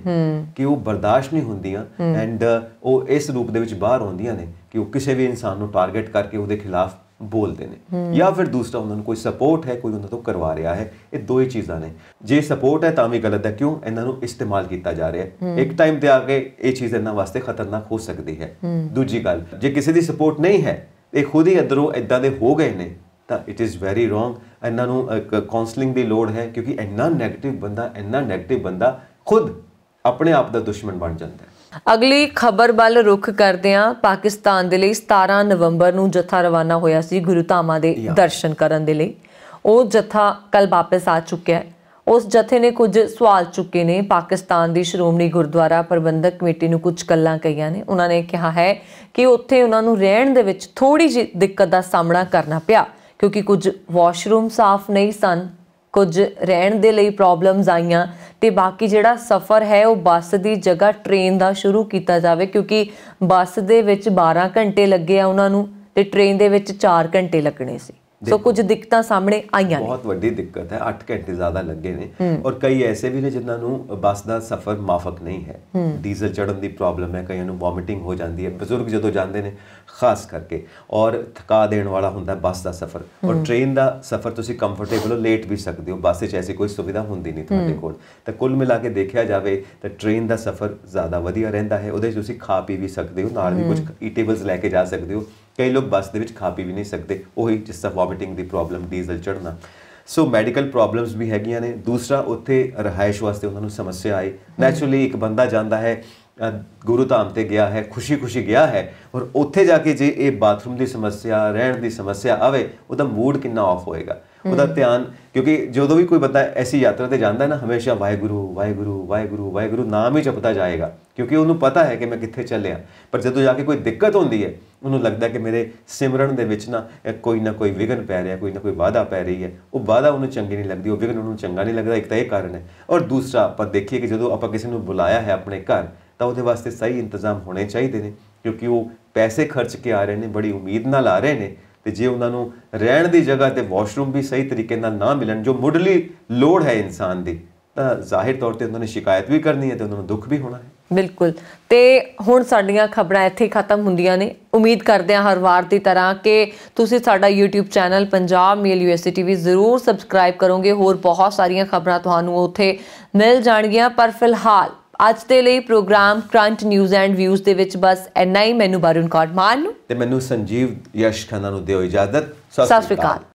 ਕਿ ਉਹ ਬਰਦਾਸ਼ਤ ਨਹੀਂ ਹੁੰਦੀਆਂ ਐਂਡ ਉਹ ਇਸ ਰੂਪ ਦੇ ਵਿੱਚ ਬਾਹਰ ਆਉਂਦੀਆਂ ਨੇ ਕਿ ਉਹ ਕਿਸੇ ਵੀ ਇਨਸਾਨ ਨੂੰ ਟਾਰਗੇਟ ਕਰਕੇ ਉਹਦੇ ਖਿਲਾਫ ਬੋਲਦੇ ਨੇ ਜਾਂ ਫਿਰ ਦੂਸਰਾ ਉਹਨਾਂ ਨੂੰ ਕੋਈ ਸਪੋਰਟ ਹੈ ਕੋਈ ਉਹਨਾਂ ਤੋਂ ਕਰਵਾ ਰਿਹਾ ਹੈ ਇਹ ਦੋ ਹੀ ਚੀਜ਼ਾਂ ਨੇ ਜੇ ਸਪੋਰਟ ਹੈ ਤਾਂ ਵੀ ਗਲਤ ਹੈ ਕਿਉਂ ਇਹਨਾਂ ਨੂੰ ਇਸਤੇਮਾਲ ਕੀਤਾ ਜਾ ਰਿਹਾ ਹੈ ਇੱਕ ਟਾਈਮ ਤੇ ਆ ਕੇ ਇਹ ਚੀਜ਼ ਇਹਨਾਂ ਵਾਸਤੇ ਖਤਰਨਾਕ ਹੋ ਸਕਦੀ ਹੈ ਦੂਜੀ ਗੱਲ ਜੇ ਕਿਸੇ ਦੀ ਸਪੋਰਟ ਨਹੀਂ ਹੈ ਇਹ ਖੁਦ ਹੀ ਅਦਰੋਂ ਇਦਾਂ ਦੇ ਹੋ ਗਏ ਨੇ ਤਾਂ ਇਟ ਇਜ਼ ਵੈਰੀ ਰੋਂਗ ਇਹਨਾਂ ਨੂੰ ਕਾਉਂਸਲਿੰਗ ਦੀ ਲੋੜ ਹੈ ਕਿਉਂਕਿ ਇੰਨਾ 네ਗੇਟਿਵ ਬੰਦਾ ਇੰਨਾ 네ਗੇਟਿਵ ਬੰਦਾ ਖੁਦ ਆਪਣੇ ਆਪ ਦਾ ਦੁਸ਼ਮਣ ਬਣ ਜਾਂਦਾ ਹੈ ਅਗਲੀ ਖਬਰ ਵੱਲ ਰੁਖ ਕਰਦੇ ਹਾਂ ਪਾਕਿਸਤਾਨ ਦੇ ਲਈ 17 ਨਵੰਬਰ ਨੂੰ ਜਥਾ ਰਵਾਨਾ ਹੋਇਆ ਸੀ ਗੁਰੂ ਧਾਮਾਂ ਦੇ ਦਰਸ਼ਨ ਕਰਨ ਦੇ ਲਈ ਉਹ ਜਥਾ ਕੱਲ ਵਾਪਸ ਆ ਚੁੱਕਿਆ ਹੈ ਉਸ ਜਥੇ ਨੇ ਕੁਝ ਸਵਾਲ ਚੁੱਕੇ ਨੇ ਪਾਕਿਸਤਾਨ ਦੀ ਸ਼੍ਰੋਮਣੀ ਗੁਰਦੁਆਰਾ ਪ੍ਰਬੰਧਕ ਕਮੇਟੀ ਨੂੰ ਕੁਝ ਕੱਲਾਂ ਕਹੀਆਂ ਨੇ ਉਹਨਾਂ ਨੇ ਕਿਹਾ ਹੈ ਕਿ ਉੱਥੇ ਉਹਨਾਂ ਨੂੰ ਰਹਿਣ ਦੇ ਵਿੱਚ ਥੋੜੀ ਜਿਹੀ ਦਿੱਕਤ ਦਾ ਸਾਹਮਣਾ ਕਰਨਾ ਪਿਆ ਕਿਉਂਕਿ ਕੁਝ ਵਾਸ਼ਰੂਮ ਸਾਫ਼ ਨਹੀਂ ਸਨ ਕੁਝ ਰਹਿਣ ਦੇ ਲਈ ਪ੍ਰੋਬਲਮਸ ਆਈਆਂ ਤੇ ਬਾਕੀ ਜਿਹੜਾ ਸਫ਼ਰ ਹੈ ਉਹ ਬੱਸ ਦੀ ਜਗ੍ਹਾ ਟ੍ਰੇਨ ਦਾ ਸ਼ੁਰੂ ਕੀਤਾ ਜਾਵੇ ਕਿਉਂਕਿ ਬੱਸ ਦੇ ਵਿੱਚ 12 ਘੰਟੇ ਲੱਗੇ ਆ ਉਹਨਾਂ ਨੂੰ ਤੇ ਟ੍ਰੇਨ ਦੇ ਵਿੱਚ 4 ਘੰਟੇ ਲੱਗਣੇ ਸੀ ਸੋ ਕੁਝ ਦਿੱਕਤਾਂ ਸਾਹਮਣੇ ਆਈਆਂ ਨੇ ਬਹੁਤ ਵੱਡੀ ਦਿੱਕਤ ਹੈ 8 ਘੰਟੇ ਜ਼ਿਆਦਾ ਲੱਗੇ ਨੇ ਔਰ ਕਈ ਐਸੇ ਵੀ ਨੇ ਜਿਨ੍ਹਾਂ ਨੂੰ ਬੱਸ ਦਾ ਸਫ਼ਰ ਮਾਫਕ ਨਹੀਂ ਹੈ ਡੀਜ਼ਲ ਚੜਨ ਦੀ ਪ੍ਰੋਬਲਮ ਹੈ ਕਈਆਂ ਨੂੰ ਵੋਮਿਟਿੰਗ ਹੋ ਜਾਂਦੀ ਹੈ ਬਜ਼ੁਰਗ ਜਦੋਂ ਜਾਂਦੇ ਨੇ ਖਾਸ ਕਰਕੇ ਔਰ ਥਕਾ ਦੇਣ ਵਾਲਾ ਹੁੰਦਾ ਬੱਸ ਦਾ ਸਫ਼ਰ ਔਰ ਟ੍ਰੇਨ ਦਾ ਸਫ਼ਰ ਤੁਸੀਂ ਕੰਫਰਟੇਬਲ ਹੋ ਲੇਟ ਵੀ ਸਕਦੇ ਹੋ ਬੱਸ 'ਚ ਐਸੀ ਕੋਈ ਸੁਵਿਧਾ ਹੁੰਦੀ ਨਹੀਂ ਤੁਹਾਡੇ ਕੋਲ ਤਾਂ ਕੁੱਲ ਮਿਲਾ ਕੇ ਦੇਖਿਆ ਜਾਵੇ ਤਾਂ ਟ੍ਰੇਨ ਦਾ ਸਫ਼ਰ ਜ਼ਿਆਦਾ ਵਧੀਆ ਰਹਿੰਦਾ ਹੈ ਉਹਦੇ 'ਚ ਤੁਸੀਂ ਖਾ ਪੀ ਵੀ ਸਕਦੇ ਹੋ ਨਾਲ ਵੀ ਕੁਝ ਈਟੇਬਲਸ ਲੈ ਕੇ ਜਾ ਸਕਦੇ ਹੋ ਕਈ ਲੋਕ ਬੱਸ ਦੇ ਵਿੱਚ ਖਾ ਪੀ ਵੀ ਨਹੀਂ ਸਕਦੇ ਉਹੀ ਜਿਸ ਦਾ ਵੋਮਿਟਿੰਗ ਦੀ ਪ੍ਰੋਬਲਮ ਡੀਜ਼ਲ ਚੜਨਾ ਸੋ ਮੈਡੀਕਲ ਪ੍ਰੋਬਲਮਸ ਵੀ ਹੈਗੀਆਂ ਨੇ ਦੂਸਰਾ ਉੱਥੇ ਰਹਾਇਸ਼ ਵਾਸਤੇ ਉਹਨਾਂ ਨੂੰ ਸਮੱਸਿਆ ਆਈ ਨੈਚੁਰਲੀ ਇੱਕ ਬੰਦਾ ਜਾਂਦਾ ਹੈ ਗੁਰੂ ਧਾਮ ਤੇ ਗਿਆ ਹੈ ਖੁਸ਼ੀ-ਖੁਸ਼ੀ ਗਿਆ ਹੈ ਔਰ ਉੱਥੇ ਜਾ ਕੇ ਜੇ ਇਹ ਬਾਥਰੂਮ ਦੀ ਸਮੱਸਿਆ ਰਹਿਣ ਦੀ ਸਮੱਸਿਆ ਆਵੇ ਉਹਦਾ ਮੂਡ ਕਿੰਨਾ ਆਫ ਹੋਏਗਾ ਉਹਦਾ ਧਿਆਨ ਕਿਉਂਕਿ ਜਦੋਂ ਵੀ ਕੋਈ ਬੰਦਾ ਐਸੀ ਯਾਤਰਾ ਤੇ ਜਾਂਦਾ ਹੈ ਨਾ ਹਮੇਸ਼ਾ ਵਾਹਿਗੁਰੂ ਵਾਹਿਗੁਰੂ ਵਾਹਿਗੁਰੂ ਵਾਹਿਗੁਰੂ ਨਾਮ ਹੀ ਜਪਦਾ ਜਾਏਗਾ ਕਿਉਂਕਿ ਉਹਨੂੰ ਪਤਾ ਹੈ ਕਿ ਮੈਂ ਕਿੱਥੇ ਚੱਲਿਆ ਪਰ ਜਦੋਂ ਜਾ ਕੇ ਕੋਈ ਦਿੱਕਤ ਹੁੰਦੀ ਹੈ ਉਹਨੂੰ ਲੱਗਦਾ ਕਿ ਮੇਰੇ ਸਿਮਰਨ ਦੇ ਵਿੱਚ ਨਾ ਕੋਈ ਨਾ ਕੋਈ ਵਿਗਨ ਪੈ ਰਿਹਾ ਕੋਈ ਨਾ ਕੋਈ ਵਾਧਾ ਪੈ ਰਹੀ ਹੈ ਉਹ ਵਾਧਾ ਉਹਨੂੰ ਚੰਗੀ ਨਹੀਂ ਲੱਗਦੀ ਉਹ ਵਿਗਨ ਉਹਨੂੰ ਚੰਗਾ ਨਹੀਂ ਲੱਗਦਾ ਇੱਕ ਤਾਂ ਇਹ ਕਾਰਨ ਹੈ ਔਰ ਦੂਸਰਾ ਆਪਾਂ ਦੇਖੀਏ ਕਿ ਜਦੋਂ ਆਪਾਂ ਕਿਸੇ ਨੂੰ ਬੁਲਾਇਆ ਹੈ ਆਪਣੇ ਘਰ ਤਾਂ ਉਹਦੇ ਵਾਸਤੇ ਸਹੀ ਇੰਤਜ਼ਾਮ ਹੋਣੇ ਚਾਹੀਦੇ ਨੇ ਕਿਉਂਕਿ ਉਹ ਪੈਸੇ ਖਰਚ ਕੇ ਆ ਰਹੇ ਨੇ ਬੜੀ ਉਮੀਦ ਨਾਲ ਆ ਰਹੇ ਨੇ ਤੇ ਜੇ ਉਹਨਾਂ ਨੂੰ ਰਹਿਣ ਦੀ ਜਗ੍ਹਾ ਤੇ ਵਾਸ਼ਰੂਮ ਵੀ ਸਹੀ ਤਰੀਕੇ ਨਾਲ ਨਾ ਮਿਲਣ ਜੋ ਮੁੱਢਲੀ ਲੋੜ ਹੈ ਇਨਸਾਨ ਦੀ ਤਾਂ ਜ਼ਾਹਿਰ ਤੌਰ ਤੇ ਉਹਨਾਂ ਨੇ ਸ਼ਿਕਾਇਤ ਵੀ ਕਰਨੀ ਹੈ ਤੇ ਉਹਨਾਂ ਨੂੰ ਦੁੱਖ ਵੀ ਹੋਣਾ ਹੈ ਬਿਲਕੁਲ ਤੇ ਹੁਣ ਸਾਡੀਆਂ ਖਬਰਾਂ ਇੱਥੇ ਖਤਮ ਹੁੰਦੀਆਂ ਨੇ ਉਮੀਦ ਕਰਦੇ ਹਾਂ ਹਰ ਵਾਰ ਦੀ ਤਰ੍ਹਾਂ ਕਿ ਤੁਸੀਂ ਸਾਡਾ YouTube ਚੈਨਲ ਪੰਜਾਬ ਮੇਲ ਯੂਐਸਏ ਟੀਵੀ ਜ਼ਰੂਰ ਸਬਸਕ੍ਰਾਈਬ ਕਰੋਗੇ ਹੋਰ ਬਹੁਤ ਸਾਰੀਆਂ ਖਬਰਾਂ ਤੁਹਾਨੂੰ ਉੱਥੇ ਮਿਲ ਜਾਣਗੀਆਂ ਪਰ ਫਿਲਹਾਲ ਅੱਜ ਦੇ ਲਈ programme current news and views ਦੇ ਵਿੱਚ ਬਸ ਐਨਾ ਹੀ ਮੈਨੂੰ ਬਾਰੂਨ ਕੌਰ ਮਾਨ ਨੂੰ ਤੇ ਮੈਨੂੰ ਸੰਜੀਵ ਯਸ਼ ਖੰਨਾ ਨੂੰ ਦਿਓ ਇਜਾਜ਼ਤ ਸਤਿ ਸ਼੍ਰੀ ਅਕਾਲ